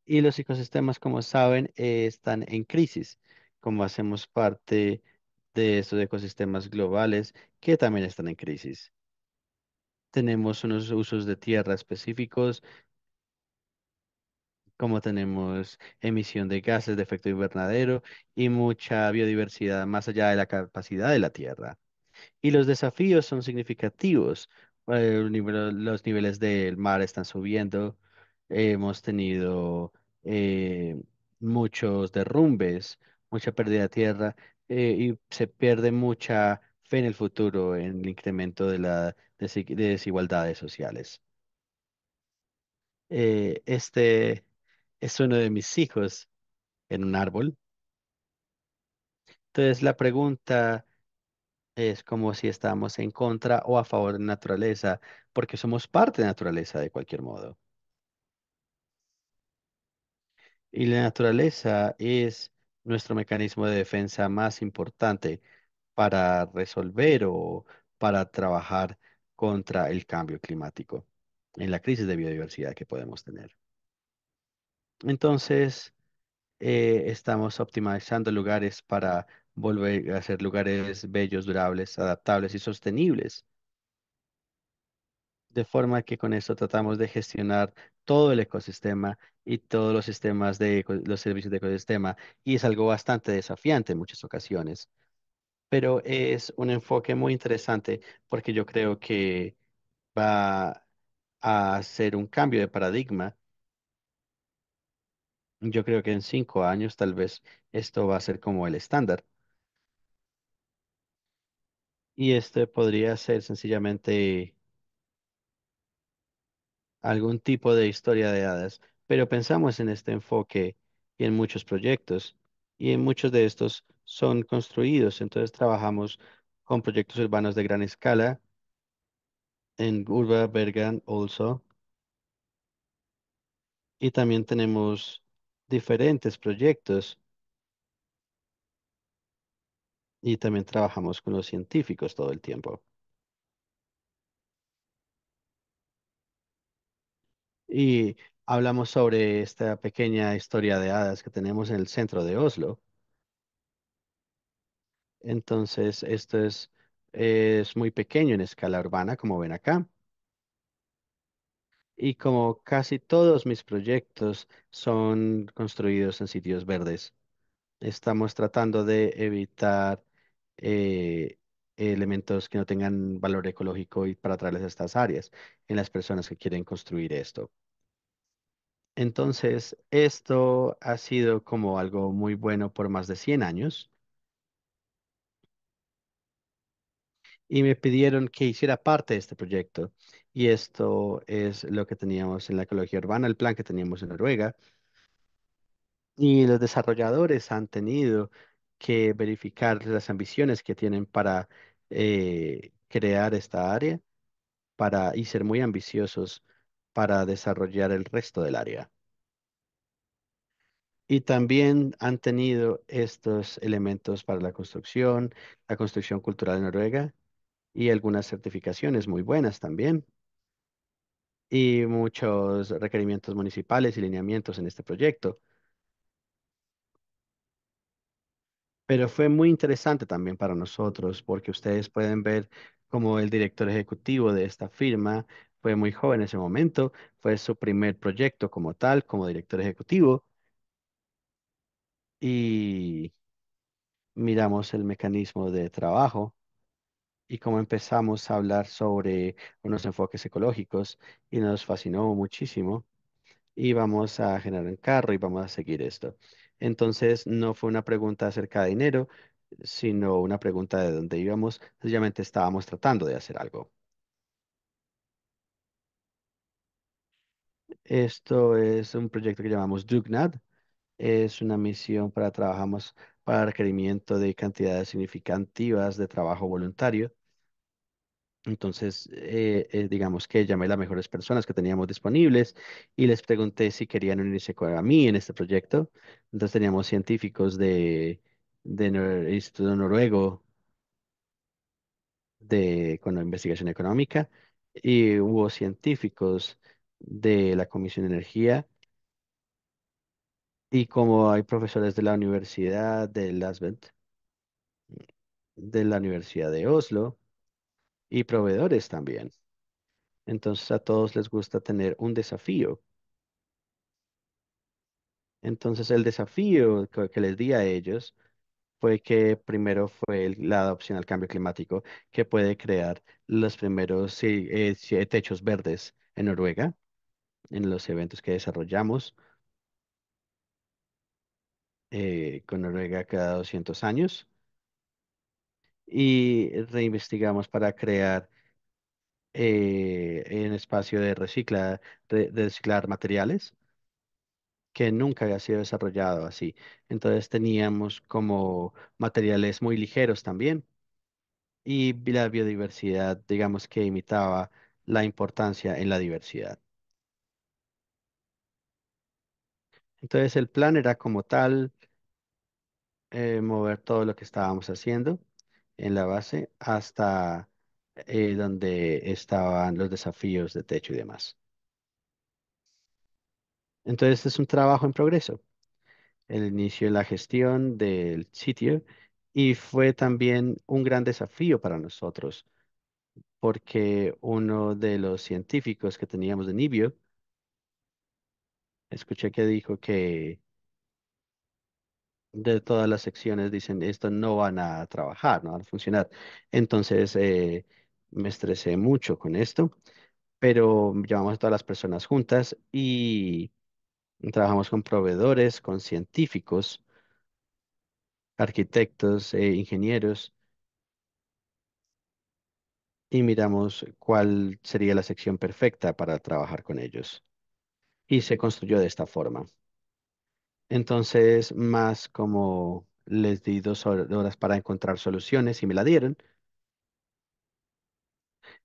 Y los ecosistemas, como saben, eh, están en crisis, como hacemos parte de estos ecosistemas globales que también están en crisis. Tenemos unos usos de tierra específicos, como tenemos emisión de gases de efecto invernadero y mucha biodiversidad más allá de la capacidad de la tierra. Y los desafíos son significativos. Eh, los niveles del mar están subiendo. Hemos tenido eh, muchos derrumbes, mucha pérdida de tierra eh, y se pierde mucha fe en el futuro, en el incremento de las desigualdades sociales. Eh, este es uno de mis hijos en un árbol. Entonces la pregunta es como si estamos en contra o a favor de la naturaleza, porque somos parte de la naturaleza de cualquier modo. Y la naturaleza es nuestro mecanismo de defensa más importante para resolver o para trabajar contra el cambio climático en la crisis de biodiversidad que podemos tener. Entonces, eh, estamos optimizando lugares para volver a ser lugares bellos, durables, adaptables y sostenibles de forma que con eso tratamos de gestionar todo el ecosistema y todos los sistemas de los servicios de ecosistema. Y es algo bastante desafiante en muchas ocasiones. Pero es un enfoque muy interesante porque yo creo que va a ser un cambio de paradigma. Yo creo que en cinco años tal vez esto va a ser como el estándar. Y esto podría ser sencillamente algún tipo de historia de hadas, pero pensamos en este enfoque y en muchos proyectos, y en muchos de estos son construidos, entonces trabajamos con proyectos urbanos de gran escala en Urba, Bergan, also, y también tenemos diferentes proyectos y también trabajamos con los científicos todo el tiempo. y hablamos sobre esta pequeña historia de hadas que tenemos en el centro de Oslo. Entonces, esto es, es muy pequeño en escala urbana, como ven acá. Y como casi todos mis proyectos son construidos en sitios verdes, estamos tratando de evitar eh, elementos que no tengan valor ecológico y para traerles estas áreas en las personas que quieren construir esto. Entonces, esto ha sido como algo muy bueno por más de 100 años y me pidieron que hiciera parte de este proyecto. Y esto es lo que teníamos en la ecología urbana, el plan que teníamos en Noruega. Y los desarrolladores han tenido que verificar las ambiciones que tienen para eh, crear esta área para, y ser muy ambiciosos para desarrollar el resto del área. Y también han tenido estos elementos para la construcción, la construcción cultural de Noruega y algunas certificaciones muy buenas también. Y muchos requerimientos municipales y lineamientos en este proyecto. Pero fue muy interesante también para nosotros porque ustedes pueden ver como el director ejecutivo de esta firma fue muy joven en ese momento, fue su primer proyecto como tal, como director ejecutivo, y miramos el mecanismo de trabajo y cómo empezamos a hablar sobre unos enfoques ecológicos y nos fascinó muchísimo y vamos a generar un carro y vamos a seguir esto. Entonces no fue una pregunta acerca de dinero, sino una pregunta de dónde íbamos, sencillamente estábamos tratando de hacer algo. Esto es un proyecto que llamamos Dugnad, Es una misión para trabajamos para requerimiento de cantidades significativas de trabajo voluntario. Entonces, eh, eh, digamos que llamé a las mejores personas que teníamos disponibles y les pregunté si querían unirse a mí en este proyecto. Entonces teníamos científicos de, Instituto Noruego de con investigación económica y hubo científicos de la Comisión de Energía. Y como hay profesores de la Universidad de Lasvent, de la Universidad de Oslo, y proveedores también. Entonces a todos les gusta tener un desafío. Entonces el desafío que, les di a ellos fue que primero fue la adopción al cambio climático, que puede crear los primeros eh, techos verdes en Noruega en los eventos que desarrollamos eh, con Noruega cada 200 años y reinvestigamos para crear un eh, espacio de, recicla, de, de reciclar materiales que nunca había sido desarrollado así. Entonces teníamos como materiales muy ligeros también y la biodiversidad, digamos que imitaba la importancia en la diversidad. Entonces el plan era como tal eh, mover todo lo que estábamos haciendo en la base hasta eh, donde estaban los desafíos de techo y demás. Entonces es un trabajo en progreso, el inicio de la gestión del sitio y fue también un gran desafío para nosotros porque uno de los científicos que teníamos de Nibio Escuché que dijo que de todas las secciones dicen, esto no van a trabajar, no van a funcionar. Entonces, eh, me estresé mucho con esto, pero llamamos a todas las personas juntas y trabajamos con proveedores, con científicos, arquitectos, e ingenieros. y miramos cuál sería la sección perfecta para trabajar con ellos y se construyó de esta forma. Entonces, más como les di dos horas para encontrar soluciones y me la dieron.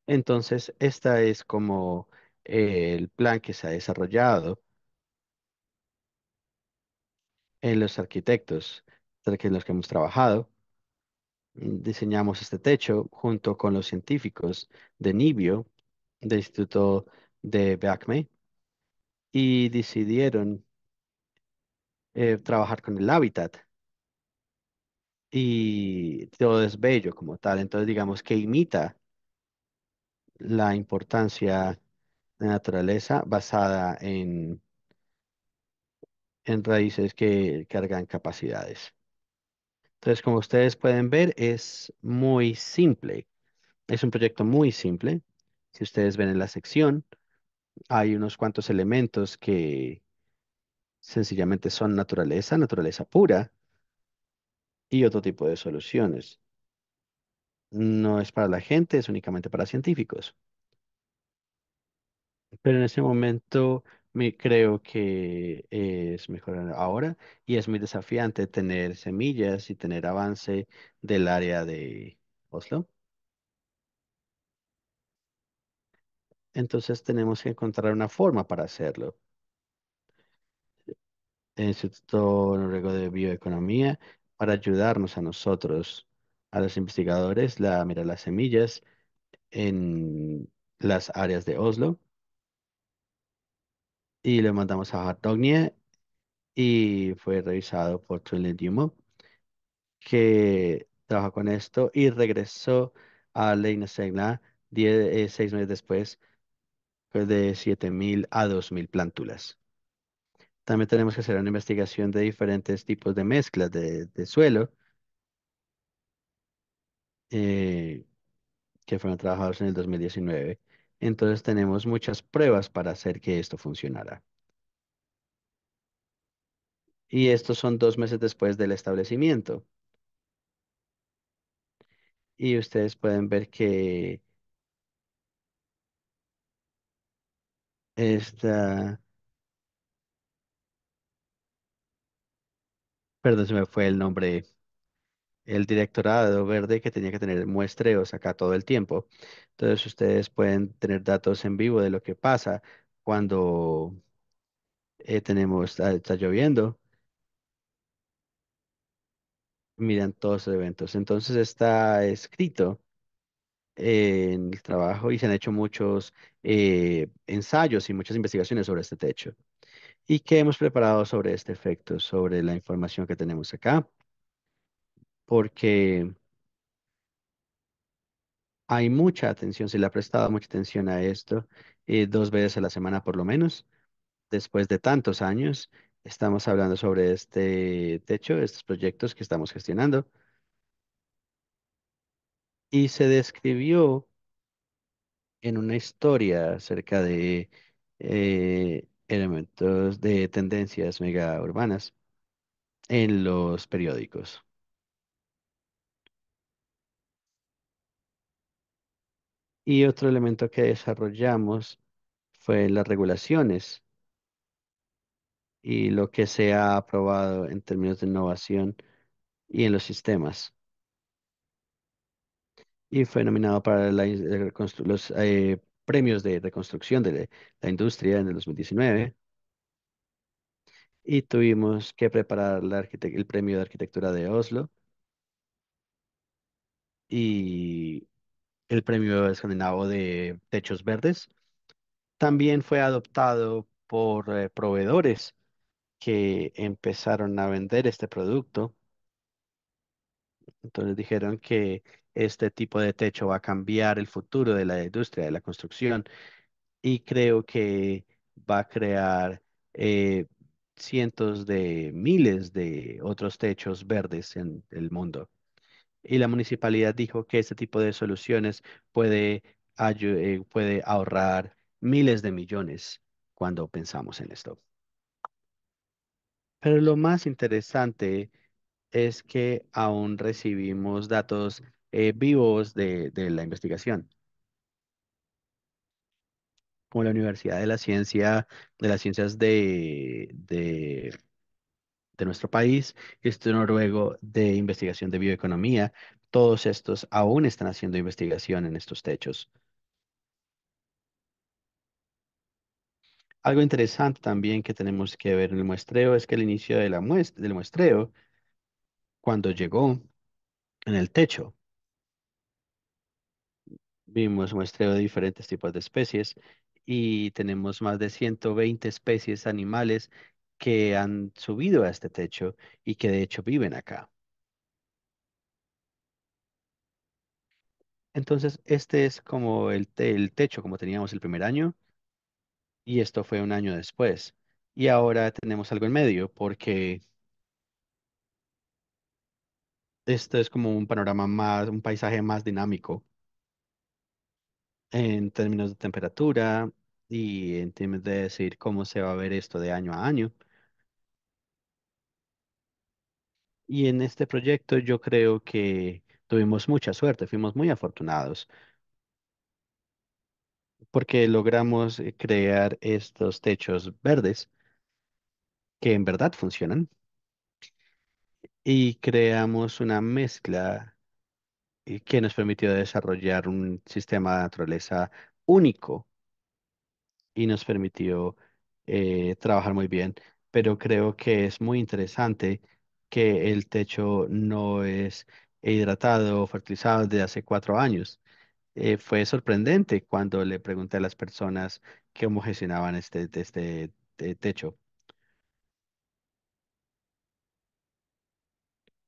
Entonces, esta es como el plan que se ha desarrollado en los arquitectos en los que hemos trabajado. Diseñamos este techo junto con los científicos de Nibio, del Instituto de Beacme, y decidieron eh, trabajar con el hábitat y todo es bello como tal. Entonces, digamos que imita la importancia de la naturaleza basada en, en raíces que cargan capacidades. Entonces, como ustedes pueden ver, es muy simple. Es un proyecto muy simple. Si ustedes ven en la sección, hay unos cuantos elementos que sencillamente son naturaleza, naturaleza pura, y otro tipo de soluciones. No es para la gente, es únicamente para científicos. Pero en ese momento me creo que es mejor ahora y es muy desafiante tener semillas y tener avance del área de Oslo. Entonces tenemos que encontrar una forma para hacerlo. El Instituto Noruego de Bioeconomía, para ayudarnos a nosotros, a los investigadores, la mira las semillas en las áreas de Oslo. Y lo mandamos a Hartognie y fue revisado por Trillian Dumo, que trabaja con esto y regresó a Leina Segna eh, seis meses después de 7.000 a 2.000 plántulas. También tenemos que hacer una investigación de diferentes tipos de mezclas de, suelo eh, que fueron trabajados en el 2019. Entonces tenemos muchas pruebas para hacer que esto funcionara. Y estos son dos meses después del establecimiento. Y ustedes pueden ver que Esta, perdón, se me fue el nombre. el directorado verde que tenía que tener muestreos acá todo el tiempo. Entonces ustedes pueden tener datos en vivo de lo que pasa cuando eh, tenemos, ah, está lloviendo, miran todos los eventos. Entonces está escrito en el trabajo y se han hecho muchos eh, ensayos y muchas investigaciones sobre este techo. ¿Y qué hemos preparado sobre este efecto, sobre la información que tenemos acá? Porque hay mucha atención, se le ha prestado mucha atención a esto, eh, dos veces a la semana por lo menos, después de tantos años. Estamos hablando sobre este techo, estos proyectos que estamos gestionando y se describió en una historia acerca de eh, elementos de tendencias mega urbanas en los periódicos. Y otro elemento que desarrollamos fue las regulaciones y lo que se ha aprobado en términos de innovación y en los sistemas y fue nominado para eh, los eh, premios de reconstrucción de la industria en el 2019. Y tuvimos que preparar el premio de arquitectura de Oslo y el premio escandinavo de techos verdes. También fue adoptado por eh, proveedores que empezaron a vender este producto. Entonces dijeron que este tipo de techo va a cambiar el futuro de la industria de la construcción y creo que va a crear eh, cientos de miles de otros techos verdes en el mundo. Y la municipalidad dijo que este tipo de soluciones puede, eh, puede ahorrar miles de millones cuando pensamos en esto. Pero lo más interesante es que aún recibimos datos eh, vivos de, la investigación, como la Universidad de la Ciencia, de las Ciencias de, de, nuestro país, Instituto este Noruego de Investigación de Bioeconomía, todos estos aún están haciendo investigación en estos techos. Algo interesante también que tenemos que ver en el muestreo es que el inicio de la del muestreo, cuando llegó en el techo, Vimos muestreo de diferentes tipos de especies y tenemos más de 120 especies animales que han subido a este techo y que de hecho viven acá. Entonces, este es como el, el techo como teníamos el primer año y esto fue un año después. Y ahora tenemos algo en medio porque esto es como un panorama más, un paisaje más dinámico en términos de temperatura y en términos de decir cómo se va a ver esto de año a año. Y en este proyecto yo creo que tuvimos mucha suerte, fuimos muy afortunados porque logramos eh, crear estos techos verdes que en verdad funcionan y creamos una mezcla que nos permitió desarrollar un sistema de naturaleza único y nos permitió eh, trabajar muy bien. Pero creo que es muy interesante que el techo no es hidratado o fertilizado desde hace cuatro años. Eh, fue sorprendente cuando le pregunté a las personas que homogeneaban este, este, este techo.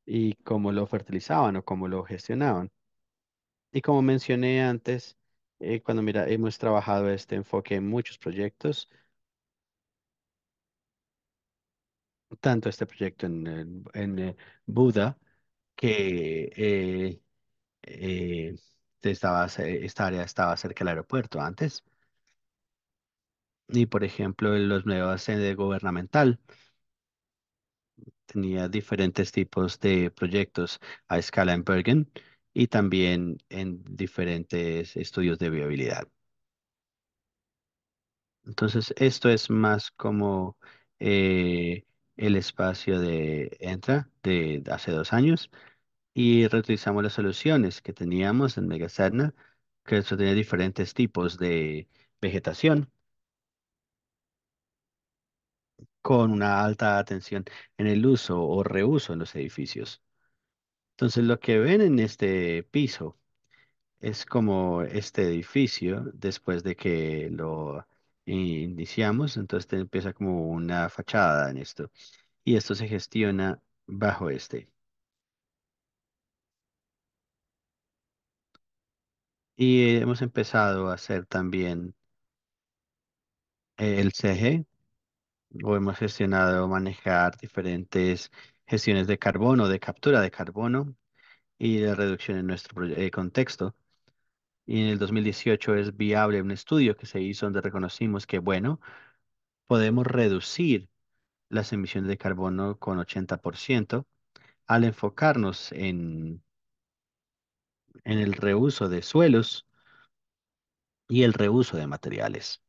y cómo lo fertilizaban o cómo lo gestionaban. Y como mencioné antes, eh, cuando mira, hemos trabajado este enfoque en muchos proyectos, tanto este proyecto en, en, eh, Buda, que eh, estaba, esta área estaba cerca del aeropuerto antes. Y por ejemplo, en los nuevos sede gubernamental tenía diferentes tipos de proyectos a escala en Bergen y también en diferentes estudios de viabilidad. Entonces, esto es más como eh, el espacio de Entra de hace dos años y reutilizamos las soluciones que teníamos en Megaserna, que eso tenía diferentes tipos de vegetación con una alta atención en el uso o reuso en los edificios. Entonces, lo que ven en este piso es como este edificio, después de que lo iniciamos, entonces empieza como una fachada en esto. Y esto se gestiona bajo este. Y hemos empezado a hacer también el CG o hemos gestionado manejar diferentes gestiones de carbono, de captura de carbono y de reducción en nuestro eh, contexto. Y en el 2018 es viable un estudio que se hizo donde reconocimos que, bueno, podemos reducir las emisiones de carbono con 80% al enfocarnos en, en el reuso de suelos y el reuso de materiales.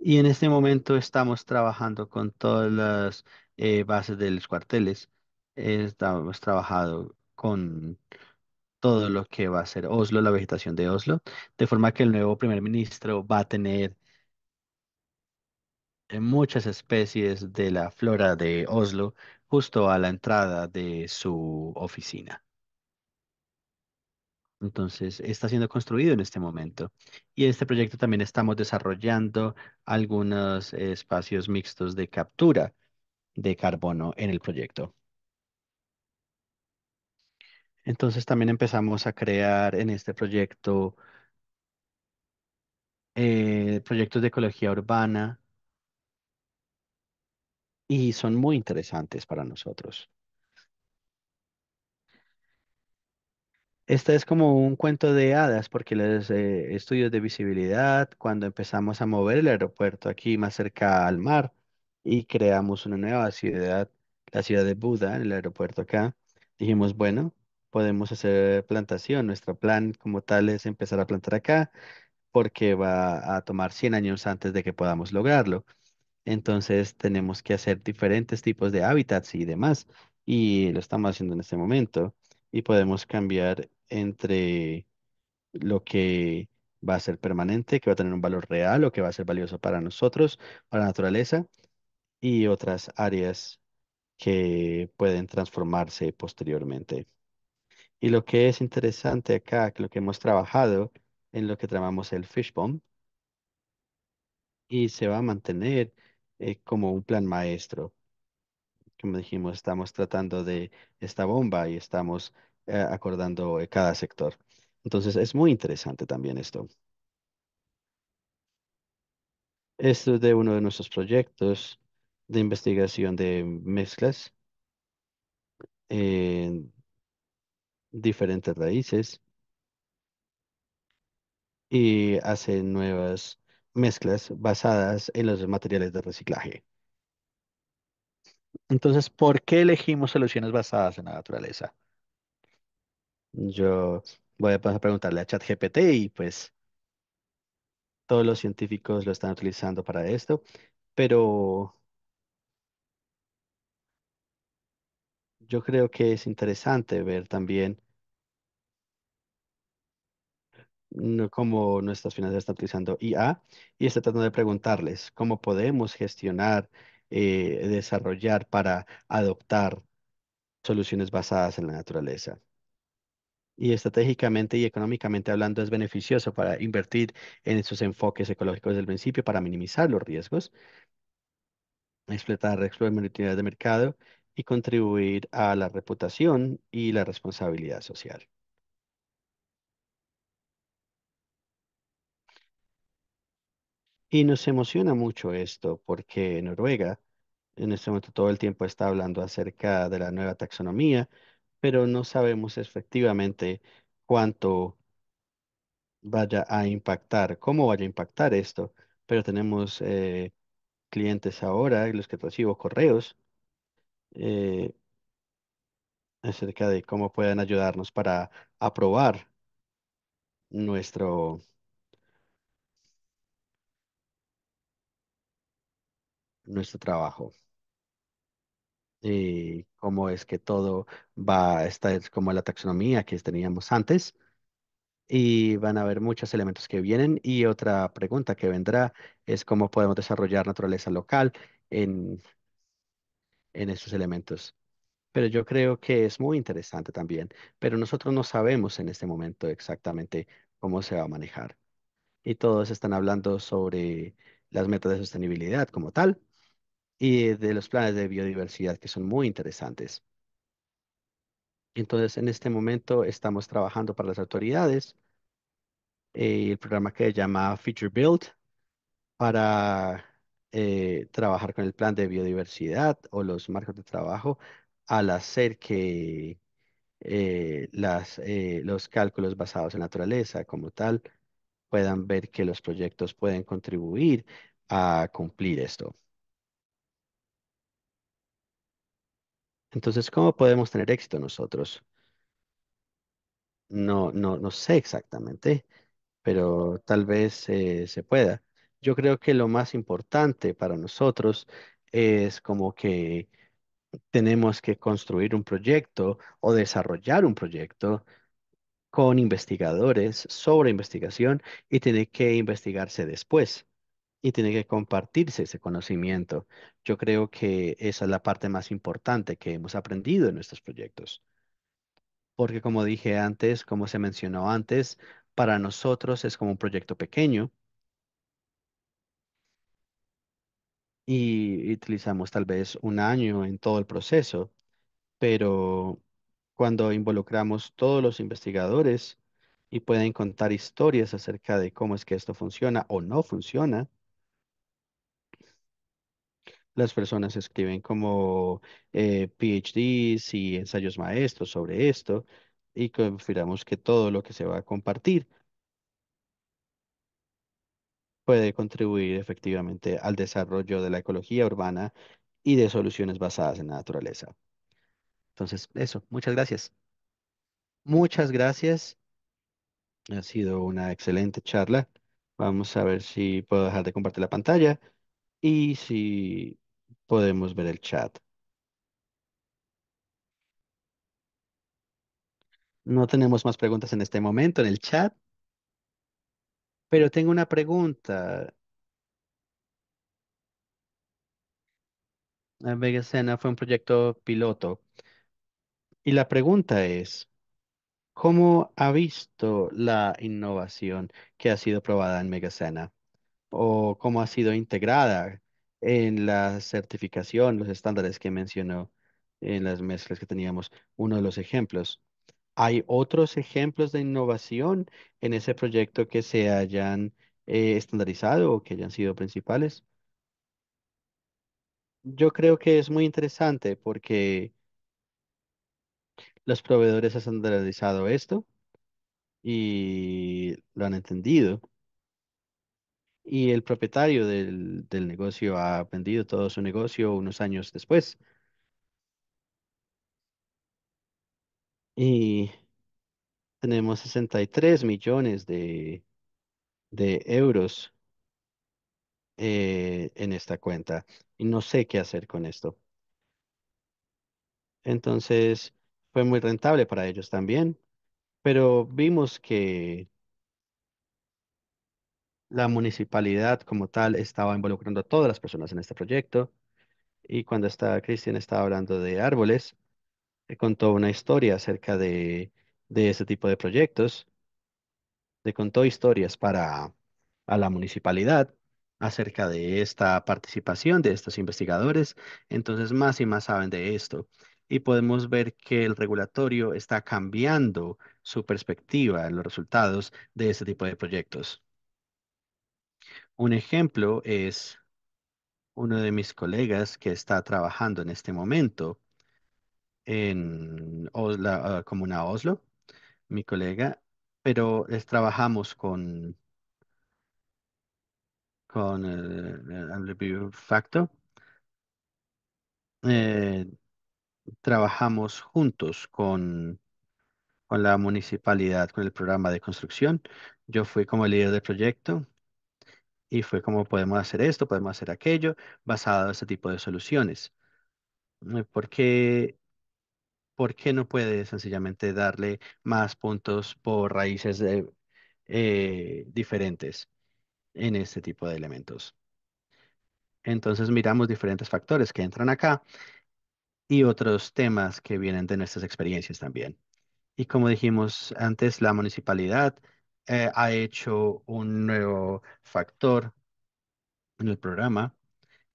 Y en este momento estamos trabajando con todas las eh, bases de los cuarteles. Estamos trabajando con todo lo que va a ser Oslo, la vegetación de Oslo, de forma que el nuevo primer ministro va a tener eh, muchas especies de la flora de Oslo justo a la entrada de su oficina. Entonces, está siendo construido en este momento. Y este proyecto también estamos desarrollando algunos espacios mixtos de captura de carbono en el proyecto. Entonces, también empezamos a crear en este proyecto eh, proyectos de ecología urbana y son muy interesantes para nosotros. Este es como un cuento de hadas, porque los eh, estudios de visibilidad, cuando empezamos a mover el aeropuerto aquí más cerca al mar y creamos una nueva ciudad, la ciudad de Buda, el aeropuerto acá, dijimos, bueno, podemos hacer plantación. Nuestro plan como tal es empezar a plantar acá, porque va a tomar 100 años antes de que podamos lograrlo. Entonces tenemos que hacer diferentes tipos de hábitats y demás, y lo estamos haciendo en este momento. Y podemos cambiar entre lo que va a ser permanente, que va a tener un valor real o que va a ser valioso para nosotros, para la naturaleza, y otras áreas que pueden transformarse posteriormente. Y lo que es interesante acá, que lo que hemos trabajado en lo que llamamos el fishbone, y se va a mantener eh, como un plan maestro. Como dijimos, estamos tratando de esta bomba y estamos eh, acordando eh, cada sector. Entonces, es muy interesante también esto. Esto es de uno de nuestros proyectos de investigación de mezclas en diferentes raíces y hace nuevas mezclas basadas en los materiales de reciclaje. Entonces, ¿por qué elegimos soluciones basadas en la naturaleza? Yo voy a pasar a preguntarle a ChatGPT y pues todos los científicos lo están utilizando para esto, pero yo creo que es interesante ver también cómo nuestras finanzas están utilizando IA y está tratando de preguntarles cómo podemos gestionar, eh, desarrollar para adoptar soluciones basadas en la naturaleza y estratégicamente y económicamente hablando es beneficioso para invertir en esos enfoques ecológicos del principio para minimizar los riesgos, explotar, explorar de mercado y contribuir a la reputación y la responsabilidad social. Y nos emociona mucho esto porque Noruega en este momento todo el tiempo está hablando acerca de la nueva taxonomía pero no sabemos efectivamente cuánto vaya a impactar, cómo vaya a impactar esto. Pero tenemos eh, clientes ahora, los que recibo correos eh, acerca de cómo pueden ayudarnos para aprobar nuestro, nuestro trabajo y cómo es que todo va a estar como la taxonomía que teníamos antes. Y van a haber muchos elementos que vienen. Y otra pregunta que vendrá es cómo podemos desarrollar naturaleza local en, en esos elementos. Pero yo creo que es muy interesante también. Pero nosotros no sabemos en este momento exactamente cómo se va a manejar. Y todos están hablando sobre las metas de sostenibilidad como tal y de los planes de biodiversidad que son muy interesantes. Entonces, en este momento estamos trabajando para las autoridades eh, el programa que se llama Feature Build para eh, trabajar con el plan de biodiversidad o los marcos de trabajo al hacer que eh, los cálculos basados en naturaleza como tal puedan ver que los proyectos pueden contribuir a cumplir esto. Entonces, ¿cómo podemos tener éxito nosotros? No, no, no sé exactamente, pero tal vez se pueda. Yo creo que lo más importante para nosotros es como que tenemos que construir un proyecto o desarrollar un proyecto con investigadores sobre investigación y tiene que investigarse después y tiene que compartirse ese conocimiento. Yo creo que esa es la parte más importante que hemos aprendido en nuestros proyectos. Porque como dije antes, como se mencionó antes, para nosotros es como un proyecto pequeño y utilizamos tal vez un año en todo el proceso, pero cuando involucramos todos los investigadores y pueden contar historias acerca de cómo es que esto funciona o no funciona, las personas escriben como eh, PhDs y ensayos maestros sobre esto y confiamos que todo lo que se va a compartir puede contribuir efectivamente al desarrollo de la ecología urbana y de soluciones basadas en la naturaleza. Entonces, eso, muchas gracias. Muchas gracias. Ha sido una excelente charla. Vamos a ver si puedo dejar de compartir la pantalla y si Podemos ver el chat. No tenemos más preguntas en este momento en el chat, pero tengo una pregunta. Mega Sena fue un proyecto piloto. Y la pregunta es, ¿cómo ha visto la innovación que ha sido probada en Megasena? ¿O cómo ha sido integrada en la certificación, los estándares que mencionó en las mezclas que teníamos, uno de los ejemplos. ¿Hay otros ejemplos de innovación en ese proyecto que se hayan eh, estandarizado o que hayan sido principales? Yo creo que es muy interesante porque los proveedores han estandarizado esto y lo han entendido y el propietario del, negocio ha vendido todo su negocio unos años después. Y tenemos 63 millones de, de euros eh, en esta cuenta y no sé qué hacer con esto. Entonces, fue muy rentable para ellos también, pero vimos que la municipalidad como tal estaba involucrando a todas las personas en este proyecto. Y cuando está Cristian estaba hablando de árboles, le eh, contó una historia acerca de, este tipo de proyectos. Le contó historias para a la municipalidad acerca de esta participación de estos investigadores. Entonces más y más saben de esto. Y podemos ver que el regulatorio está cambiando su perspectiva en los resultados de este tipo de proyectos. Un ejemplo es uno de mis colegas que está trabajando en este momento en la ah, Comuna Oslo, mi colega, pero les trabajamos con, con el, eh, Facto. Eh, trabajamos juntos con, con la municipalidad, con el programa de construcción. Yo fui como líder del proyecto y fue como podemos hacer esto, podemos hacer aquello, basado en este tipo de soluciones. Mm, ¿Por qué, por qué no puede sencillamente darle más puntos por raíces eh, diferentes en este tipo de elementos? Entonces miramos diferentes factores que entran acá y otros temas que vienen de nuestras experiencias también. Y como dijimos antes, la municipalidad eh, ha hecho un nuevo factor en el programa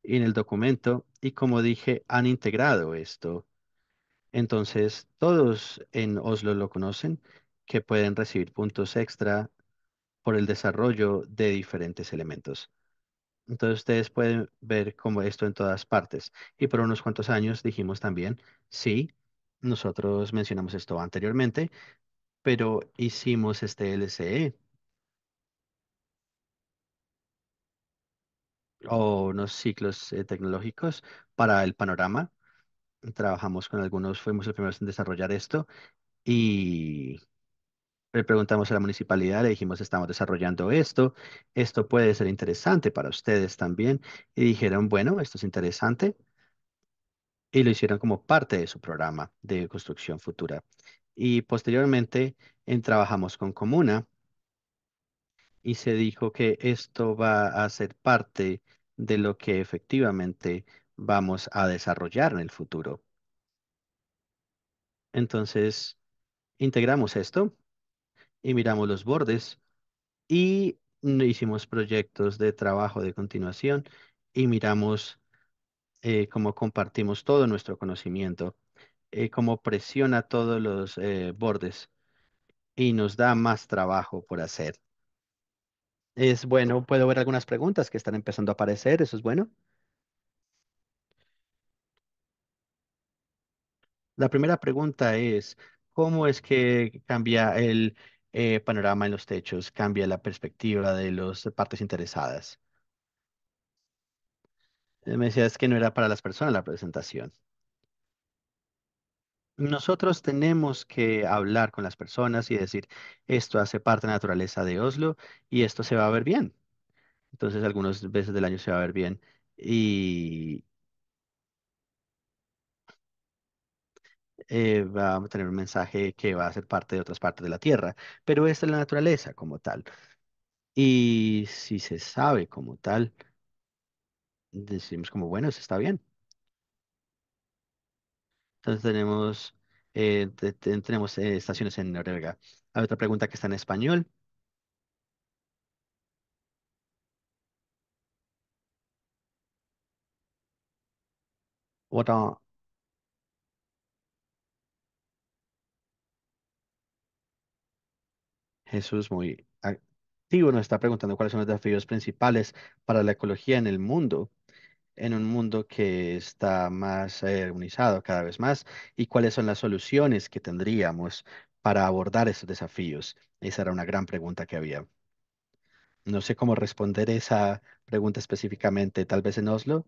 y en el documento y como dije, han integrado esto. Entonces, todos en Oslo lo conocen, que pueden recibir puntos extra por el desarrollo de diferentes elementos. Entonces ustedes pueden ver como esto en todas partes. Y por unos cuantos años dijimos también, sí, nosotros mencionamos esto anteriormente, pero hicimos este LCE. o unos ciclos eh, tecnológicos para el panorama. Trabajamos con algunos, fuimos los primeros en desarrollar esto y le preguntamos a la municipalidad, le dijimos, estamos desarrollando esto, esto puede ser interesante para ustedes también. Y dijeron, bueno, esto es interesante, y lo hicieron como parte de su programa de construcción futura. Y posteriormente en, trabajamos con Comuna y se dijo que esto va a ser parte de lo que efectivamente vamos a desarrollar en el futuro. Entonces, integramos esto y miramos los bordes y hicimos proyectos de trabajo de continuación y miramos eh, cómo compartimos todo nuestro conocimiento, eh, cómo presiona todos los eh, bordes y nos da más trabajo por hacer. Es bueno, puedo ver algunas preguntas que están empezando a aparecer, eso es bueno. La primera pregunta es, ¿cómo es que cambia el panorama en los techos, cambia la perspectiva de las partes interesadas? Eh, me decía, es que no era para las personas la presentación. Nosotros tenemos que hablar con las personas y decir, esto hace parte de la naturaleza de Oslo y esto se va a ver bien. Entonces, algunas veces del año se va a ver bien. Y Vamos eh, va a tener un mensaje que va a ser parte de otras partes de la Tierra. Pero esta es la naturaleza como tal. Y si se sabe como tal, Decimos como, bueno, está bien. Entonces tenemos, eh, tenemos eh, estaciones en Noruega. Hay otra pregunta que está en español. Jesús muy activo nos está preguntando cuáles son los desafíos principales para la ecología en el mundo en un mundo que está más urbanizado eh, cada vez más y cuáles son las soluciones que tendríamos para abordar esos desafíos? Esa era una gran pregunta que había. No sé cómo responder esa pregunta específicamente, tal vez en Oslo,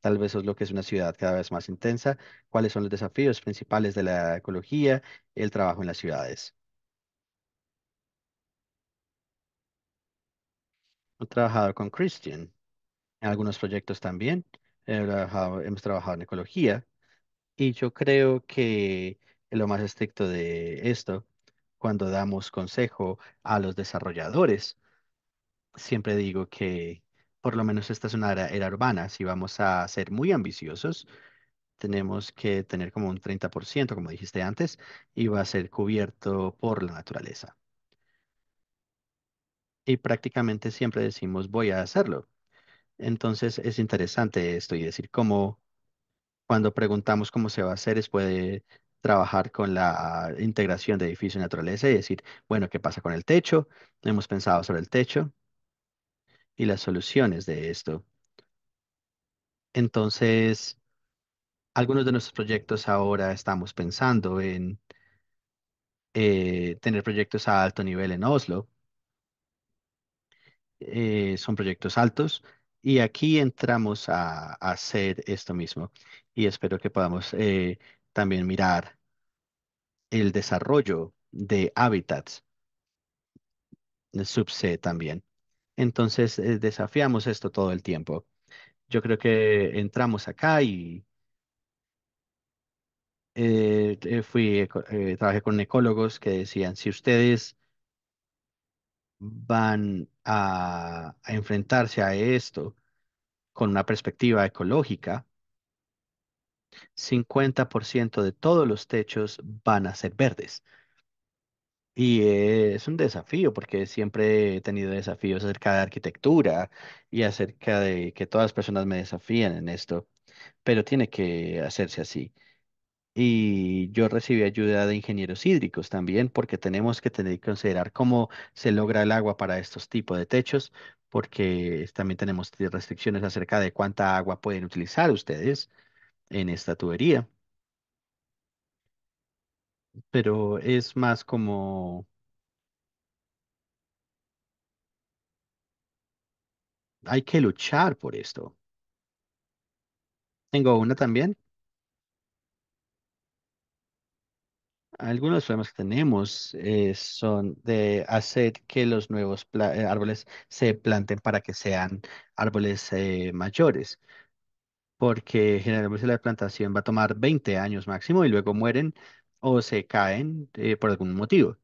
tal vez Oslo que es una ciudad cada vez más intensa, cuáles son los desafíos principales de la ecología, el trabajo en las ciudades. He trabajado con Christian en algunos proyectos también. hemos trabajado en ecología y yo creo que lo más estricto de esto, cuando damos consejo a los desarrolladores, siempre digo que por lo menos esta es una era, era urbana. Si vamos a ser muy ambiciosos, tenemos que tener como un 30%, como dijiste antes, y va a ser cubierto por la naturaleza. Y prácticamente siempre decimos voy a hacerlo. Entonces es interesante esto y decir cómo cuando preguntamos cómo se va a hacer, es puede trabajar con la integración de edificio y naturaleza y decir, bueno, ¿qué pasa con el techo? Hemos pensado sobre el techo y las soluciones de esto. Entonces, algunos de nuestros proyectos ahora estamos pensando en eh, tener proyectos a alto nivel en Oslo. Eh, son proyectos altos, y aquí entramos a, hacer esto mismo y espero que podamos eh, también mirar el desarrollo de hábitats, subse también. Entonces eh, desafiamos esto todo el tiempo. Yo creo que entramos acá y eh, fui, trabajé con ecólogos que decían, si ustedes van a, enfrentarse a esto con una perspectiva ecológica, 50% de todos los techos van a ser verdes. Y es un desafío porque siempre he tenido desafíos acerca de arquitectura y acerca de que todas las personas me desafían en esto, pero tiene que hacerse así y yo recibí ayuda de ingenieros hídricos también porque tenemos que tener que considerar cómo se logra el agua para estos tipos de techos porque también tenemos restricciones acerca de cuánta agua pueden utilizar ustedes en esta tubería. Pero es más como... Hay que luchar por esto. Tengo una también. Algunos problemas que tenemos eh, son de hacer que los nuevos eh, árboles se planten para que sean árboles eh, mayores, porque generalmente la plantación va a tomar 20 años máximo y luego mueren o se caen por algún motivo.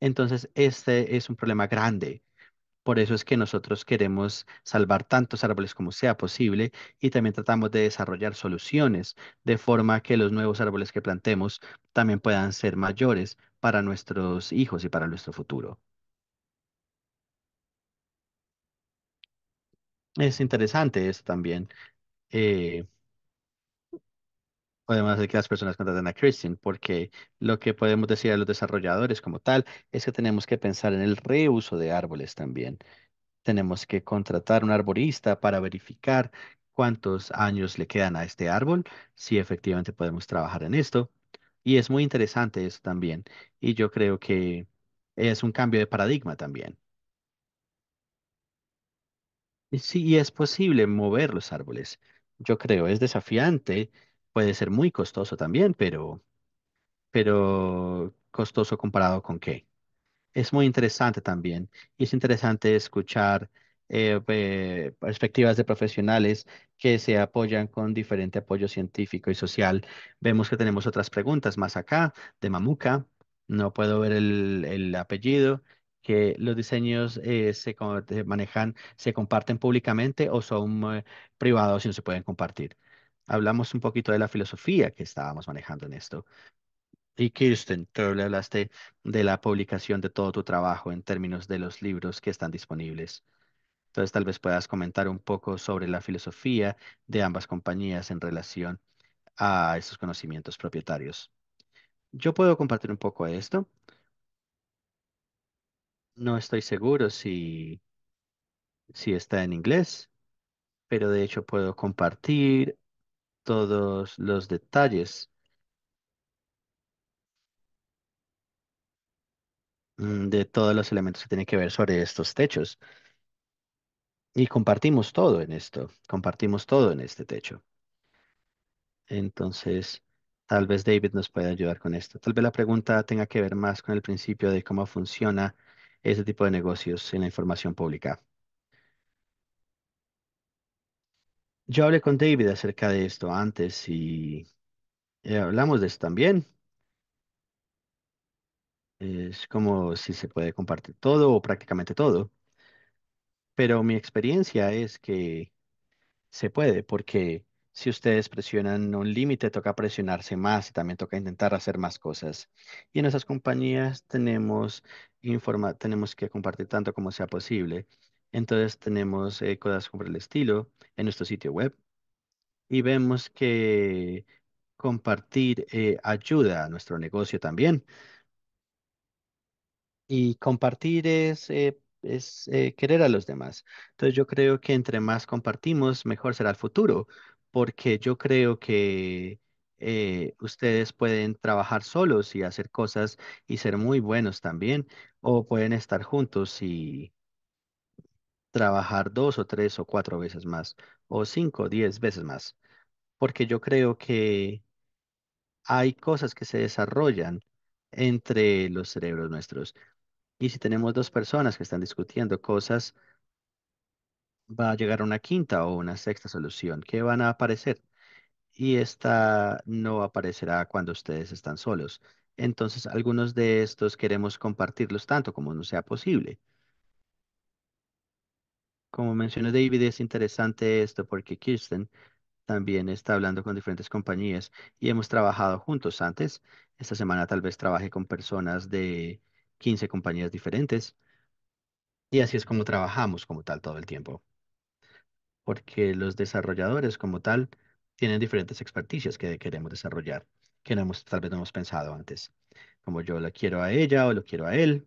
Entonces, este es un problema grande por eso es que nosotros queremos salvar tantos árboles como sea posible y también tratamos de desarrollar soluciones de forma que los nuevos árboles que plantemos también puedan ser mayores para nuestros hijos y para nuestro futuro. Es interesante esto también. Eh, además de que las personas contraten a Christian, porque lo que podemos decir a los desarrolladores como tal es que tenemos que pensar en el reuso de árboles también. Tenemos que contratar un arborista para verificar cuántos años le quedan a este árbol, si efectivamente podemos trabajar en esto. Y es muy interesante eso también. Y yo creo que es un cambio de paradigma también. Y sí, es posible mover los árboles. Yo creo, es desafiante puede ser muy costoso también, pero, pero costoso comparado con qué. Es muy interesante también y es interesante escuchar eh, perspectivas de profesionales que se apoyan con diferente apoyo científico y social. Vemos que tenemos otras preguntas más acá de Mamuka. No puedo ver el, apellido que los diseños eh, se, manejan, se comparten públicamente o son eh, privados y no se pueden compartir hablamos un poquito de la filosofía que estábamos manejando en esto. Y Kirsten, tú le hablaste de la publicación de todo tu trabajo en términos de los libros que están disponibles. Entonces, tal vez puedas comentar un poco sobre la filosofía de ambas compañías en relación a esos conocimientos propietarios. Yo puedo compartir un poco esto. No estoy seguro si, si está en inglés, pero de hecho puedo compartir todos los detalles. Mm, de todos los elementos que tienen que ver sobre estos techos. Y compartimos todo en esto, compartimos todo en este techo. Entonces, tal vez David nos pueda ayudar con esto. Tal vez la pregunta tenga que ver más con el principio de cómo funciona ese tipo de negocios en la información pública. Yo hablé con David acerca de esto antes y eh, hablamos de esto también. Es como si se puede compartir todo o prácticamente todo, pero mi experiencia es que se puede porque si ustedes presionan un límite, toca presionarse más y también toca intentar hacer más cosas. Y en esas compañías tenemos, informa tenemos que compartir tanto como sea posible entonces tenemos eh, cosas como el estilo en nuestro sitio web y vemos que compartir eh, ayuda a nuestro negocio también. Y compartir es, eh, es querer a los demás. Entonces yo creo que entre más compartimos, mejor será el futuro, porque yo creo que ustedes pueden trabajar solos y hacer cosas y ser muy buenos también, o pueden estar juntos y, trabajar dos o tres o cuatro veces más, o cinco o diez veces más, porque yo creo que hay cosas que se desarrollan entre los cerebros nuestros. Y si tenemos dos personas que están discutiendo cosas, va a llegar una quinta o una sexta solución que van a aparecer. Y esta no aparecerá cuando ustedes están solos. Entonces, algunos de estos queremos compartirlos tanto como no sea posible como mencionó David, es interesante esto porque Kirsten también está hablando con diferentes compañías y hemos trabajado juntos antes. Esta semana tal vez trabajé con personas de 15 compañías diferentes. Y así es como trabajamos como tal todo el tiempo. Porque los desarrolladores como tal tienen diferentes experticias que queremos desarrollar, que no hemos, tal vez no hemos pensado antes. Como yo lo quiero a ella o lo quiero a él.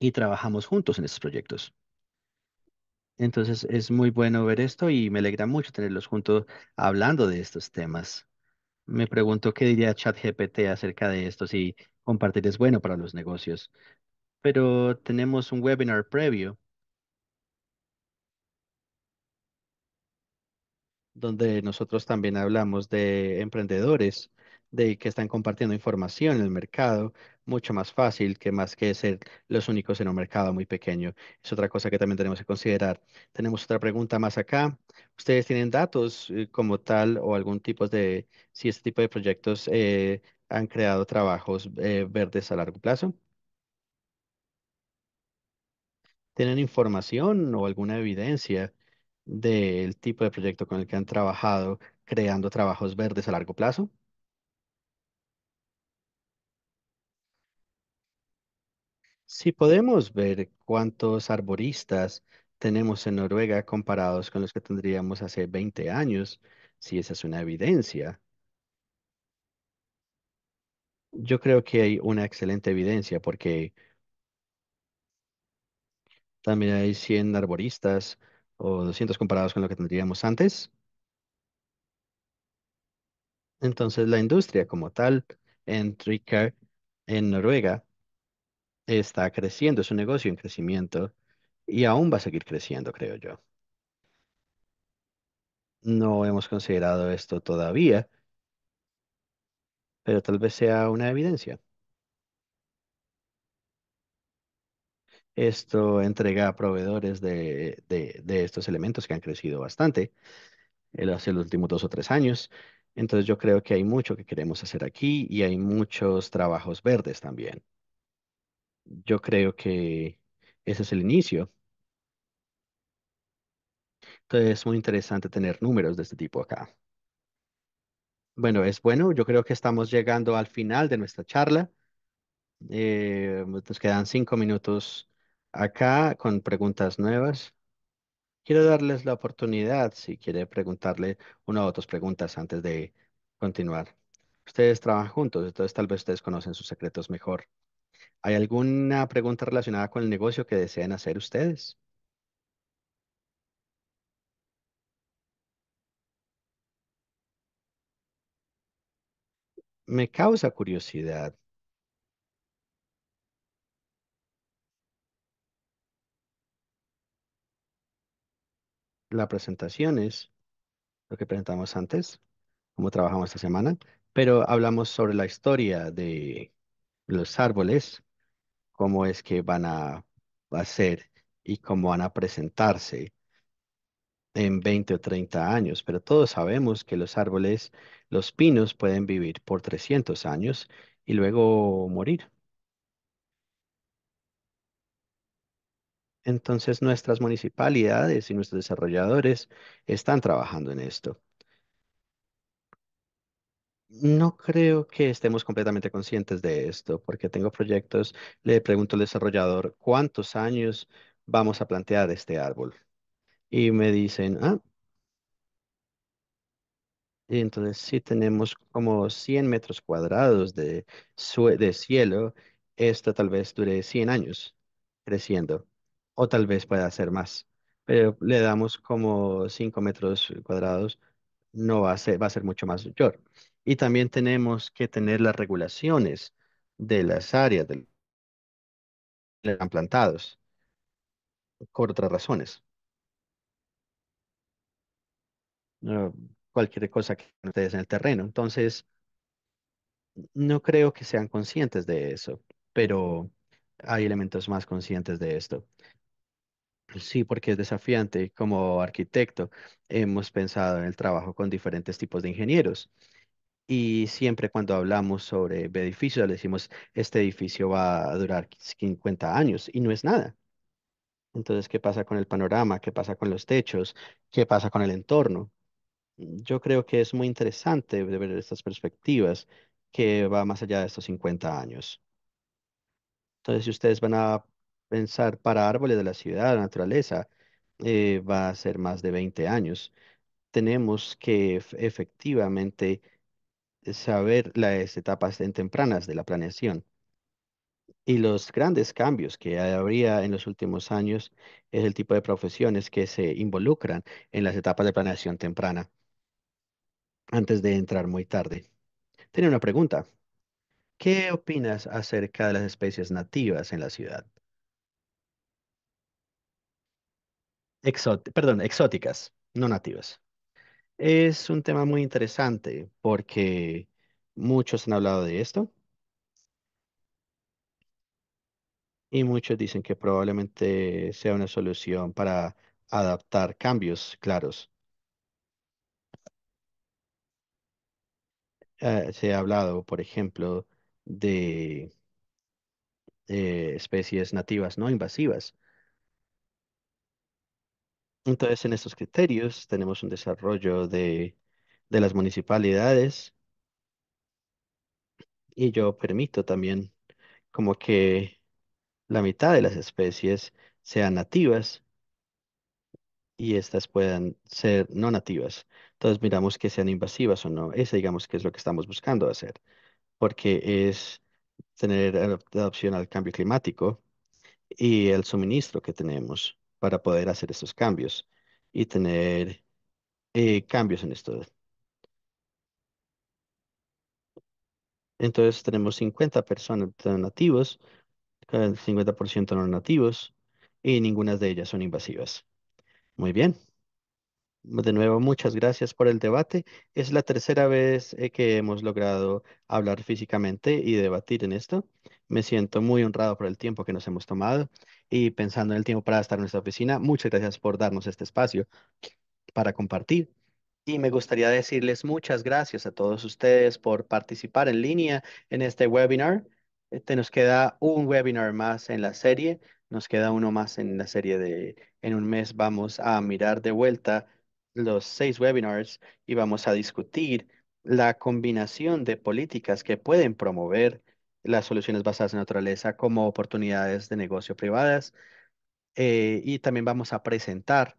Y trabajamos juntos en estos proyectos. Entonces es muy bueno ver esto y me alegra mucho tenerlos juntos hablando de estos temas. Me pregunto qué diría ChatGPT acerca de esto, si compartir es bueno para los negocios. Pero tenemos un webinar previo donde nosotros también hablamos de emprendedores de que están compartiendo información en el mercado, mucho más fácil que más que ser los únicos en un mercado muy pequeño. Es otra cosa que también tenemos que considerar. Tenemos otra pregunta más acá. ¿Ustedes tienen datos eh, como tal o algún tipo de, si este tipo de proyectos eh, han creado trabajos eh, verdes a largo plazo? ¿Tienen información o alguna evidencia del tipo de proyecto con el que han trabajado creando trabajos verdes a largo plazo? Si podemos ver cuántos arboristas tenemos en Noruega comparados con los que tendríamos hace 20 años, si esa es una evidencia, yo creo que hay una excelente evidencia porque también hay 100 arboristas o 200 comparados con lo que tendríamos antes. Entonces, la industria como tal en Tricker en Noruega, está creciendo, es un negocio en crecimiento y aún va a seguir creciendo, creo yo. No hemos considerado esto todavía, pero tal vez sea una evidencia. Esto entrega a proveedores de, de estos elementos que han crecido bastante el, hace los últimos dos o tres años. Entonces yo creo que hay mucho que queremos hacer aquí y hay muchos trabajos verdes también. Yo creo que ese es el inicio. Entonces es muy interesante tener números de este tipo acá. Bueno, es bueno. Yo creo que estamos llegando al final de nuestra charla. Eh, nos quedan cinco minutos acá con preguntas nuevas. Quiero darles la oportunidad, si quiere preguntarle una o dos preguntas antes de continuar. Ustedes trabajan juntos, entonces tal vez ustedes conocen sus secretos mejor. ¿Hay alguna pregunta relacionada con el negocio que deseen hacer ustedes? Me causa curiosidad. La presentación es lo que presentamos antes, cómo trabajamos esta semana, pero hablamos sobre la historia de los árboles cómo es que van a, ser y cómo van a presentarse en 20 o 30 años, pero todos sabemos que los árboles, los pinos pueden vivir por 300 años y luego morir. Entonces nuestras municipalidades y nuestros desarrolladores están trabajando en esto. No creo que estemos completamente conscientes de esto, porque tengo proyectos, le pregunto al desarrollador cuántos años vamos a plantear este árbol. Y me dicen, ah, y entonces si tenemos como 100 metros cuadrados de, de cielo, esto tal vez dure 100 años creciendo, o tal vez pueda ser más. Pero le damos como 5 metros cuadrados, no va a ser, va a ser mucho más mayor. Y también tenemos que tener las regulaciones de las áreas del están plantados por otras razones. cualquier cosa que ustedes en el terreno. Entonces, no creo que sean conscientes de eso, pero hay elementos más conscientes de esto. Sí, porque es desafiante. Como arquitecto, hemos pensado en el trabajo con diferentes tipos de ingenieros y siempre cuando hablamos sobre edificios, le decimos, este edificio va a durar 50 años y no es nada. Entonces, ¿qué pasa con el panorama? ¿Qué pasa con los techos? ¿Qué pasa con el entorno? Yo creo que es muy interesante ver estas perspectivas que va más allá de estos 50 años. Entonces, si ustedes van a pensar para árboles de la ciudad, la naturaleza, eh, va a ser más de 20 años. Tenemos que efectivamente saber las etapas tempranas de la planeación. Y los grandes cambios que habría en los últimos años es el tipo de profesiones que se involucran en las etapas de planeación temprana antes de entrar muy tarde. Tenía una pregunta. ¿Qué opinas acerca de las especies nativas en la ciudad? perdón, exóticas, no nativas. Es un tema muy interesante porque muchos han hablado de esto y muchos dicen que probablemente sea una solución para adaptar cambios claros. Eh, se ha hablado, por ejemplo, de eh, especies nativas no invasivas entonces, en estos criterios tenemos un desarrollo de, las municipalidades y yo permito también como que la mitad de las especies sean nativas y estas puedan ser no nativas. Entonces miramos que sean invasivas o no. Ese digamos que es lo que estamos buscando hacer, porque es tener la adopción al cambio climático y el suministro que tenemos para poder hacer estos cambios y tener eh, cambios en esto. Entonces tenemos 50 personas nativos, 50% no nativos y ninguna de ellas son invasivas. Muy bien. De nuevo, muchas gracias por el debate. Es la tercera vez eh, que hemos logrado hablar físicamente y debatir en esto. Me siento muy honrado por el tiempo que nos hemos tomado y pensando en el tiempo para estar en nuestra oficina, muchas gracias por darnos este espacio para compartir. Y me gustaría decirles muchas gracias a todos ustedes por participar en línea en este webinar. te este, nos queda un webinar más en la serie, nos queda uno más en la serie de en un mes vamos a mirar de vuelta los seis webinars y vamos a discutir la combinación de políticas que pueden promover las soluciones basadas en naturaleza como oportunidades de negocio privadas eh, y también vamos a presentar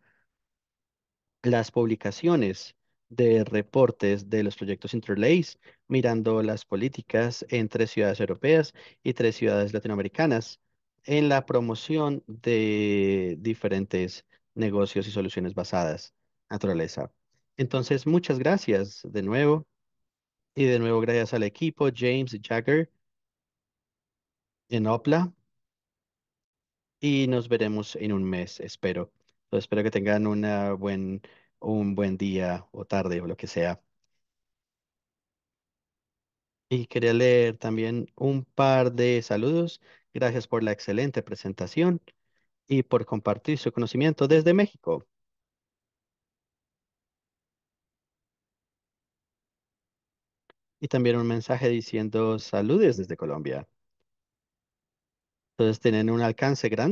las publicaciones de reportes de los proyectos Interlace, mirando las políticas entre ciudades europeas y tres ciudades latinoamericanas en la promoción de diferentes negocios y soluciones basadas naturaleza. Entonces, muchas gracias de nuevo. Y de nuevo, gracias al equipo, James Jagger en Opla. Y nos veremos en un mes, espero. espero que tengan una buen, un buen día o tarde o lo que sea. Y quería leer también un par de saludos. Gracias por la excelente presentación y por compartir su conocimiento desde México. y también un mensaje diciendo saludes desde Colombia. Entonces tienen un alcance grande.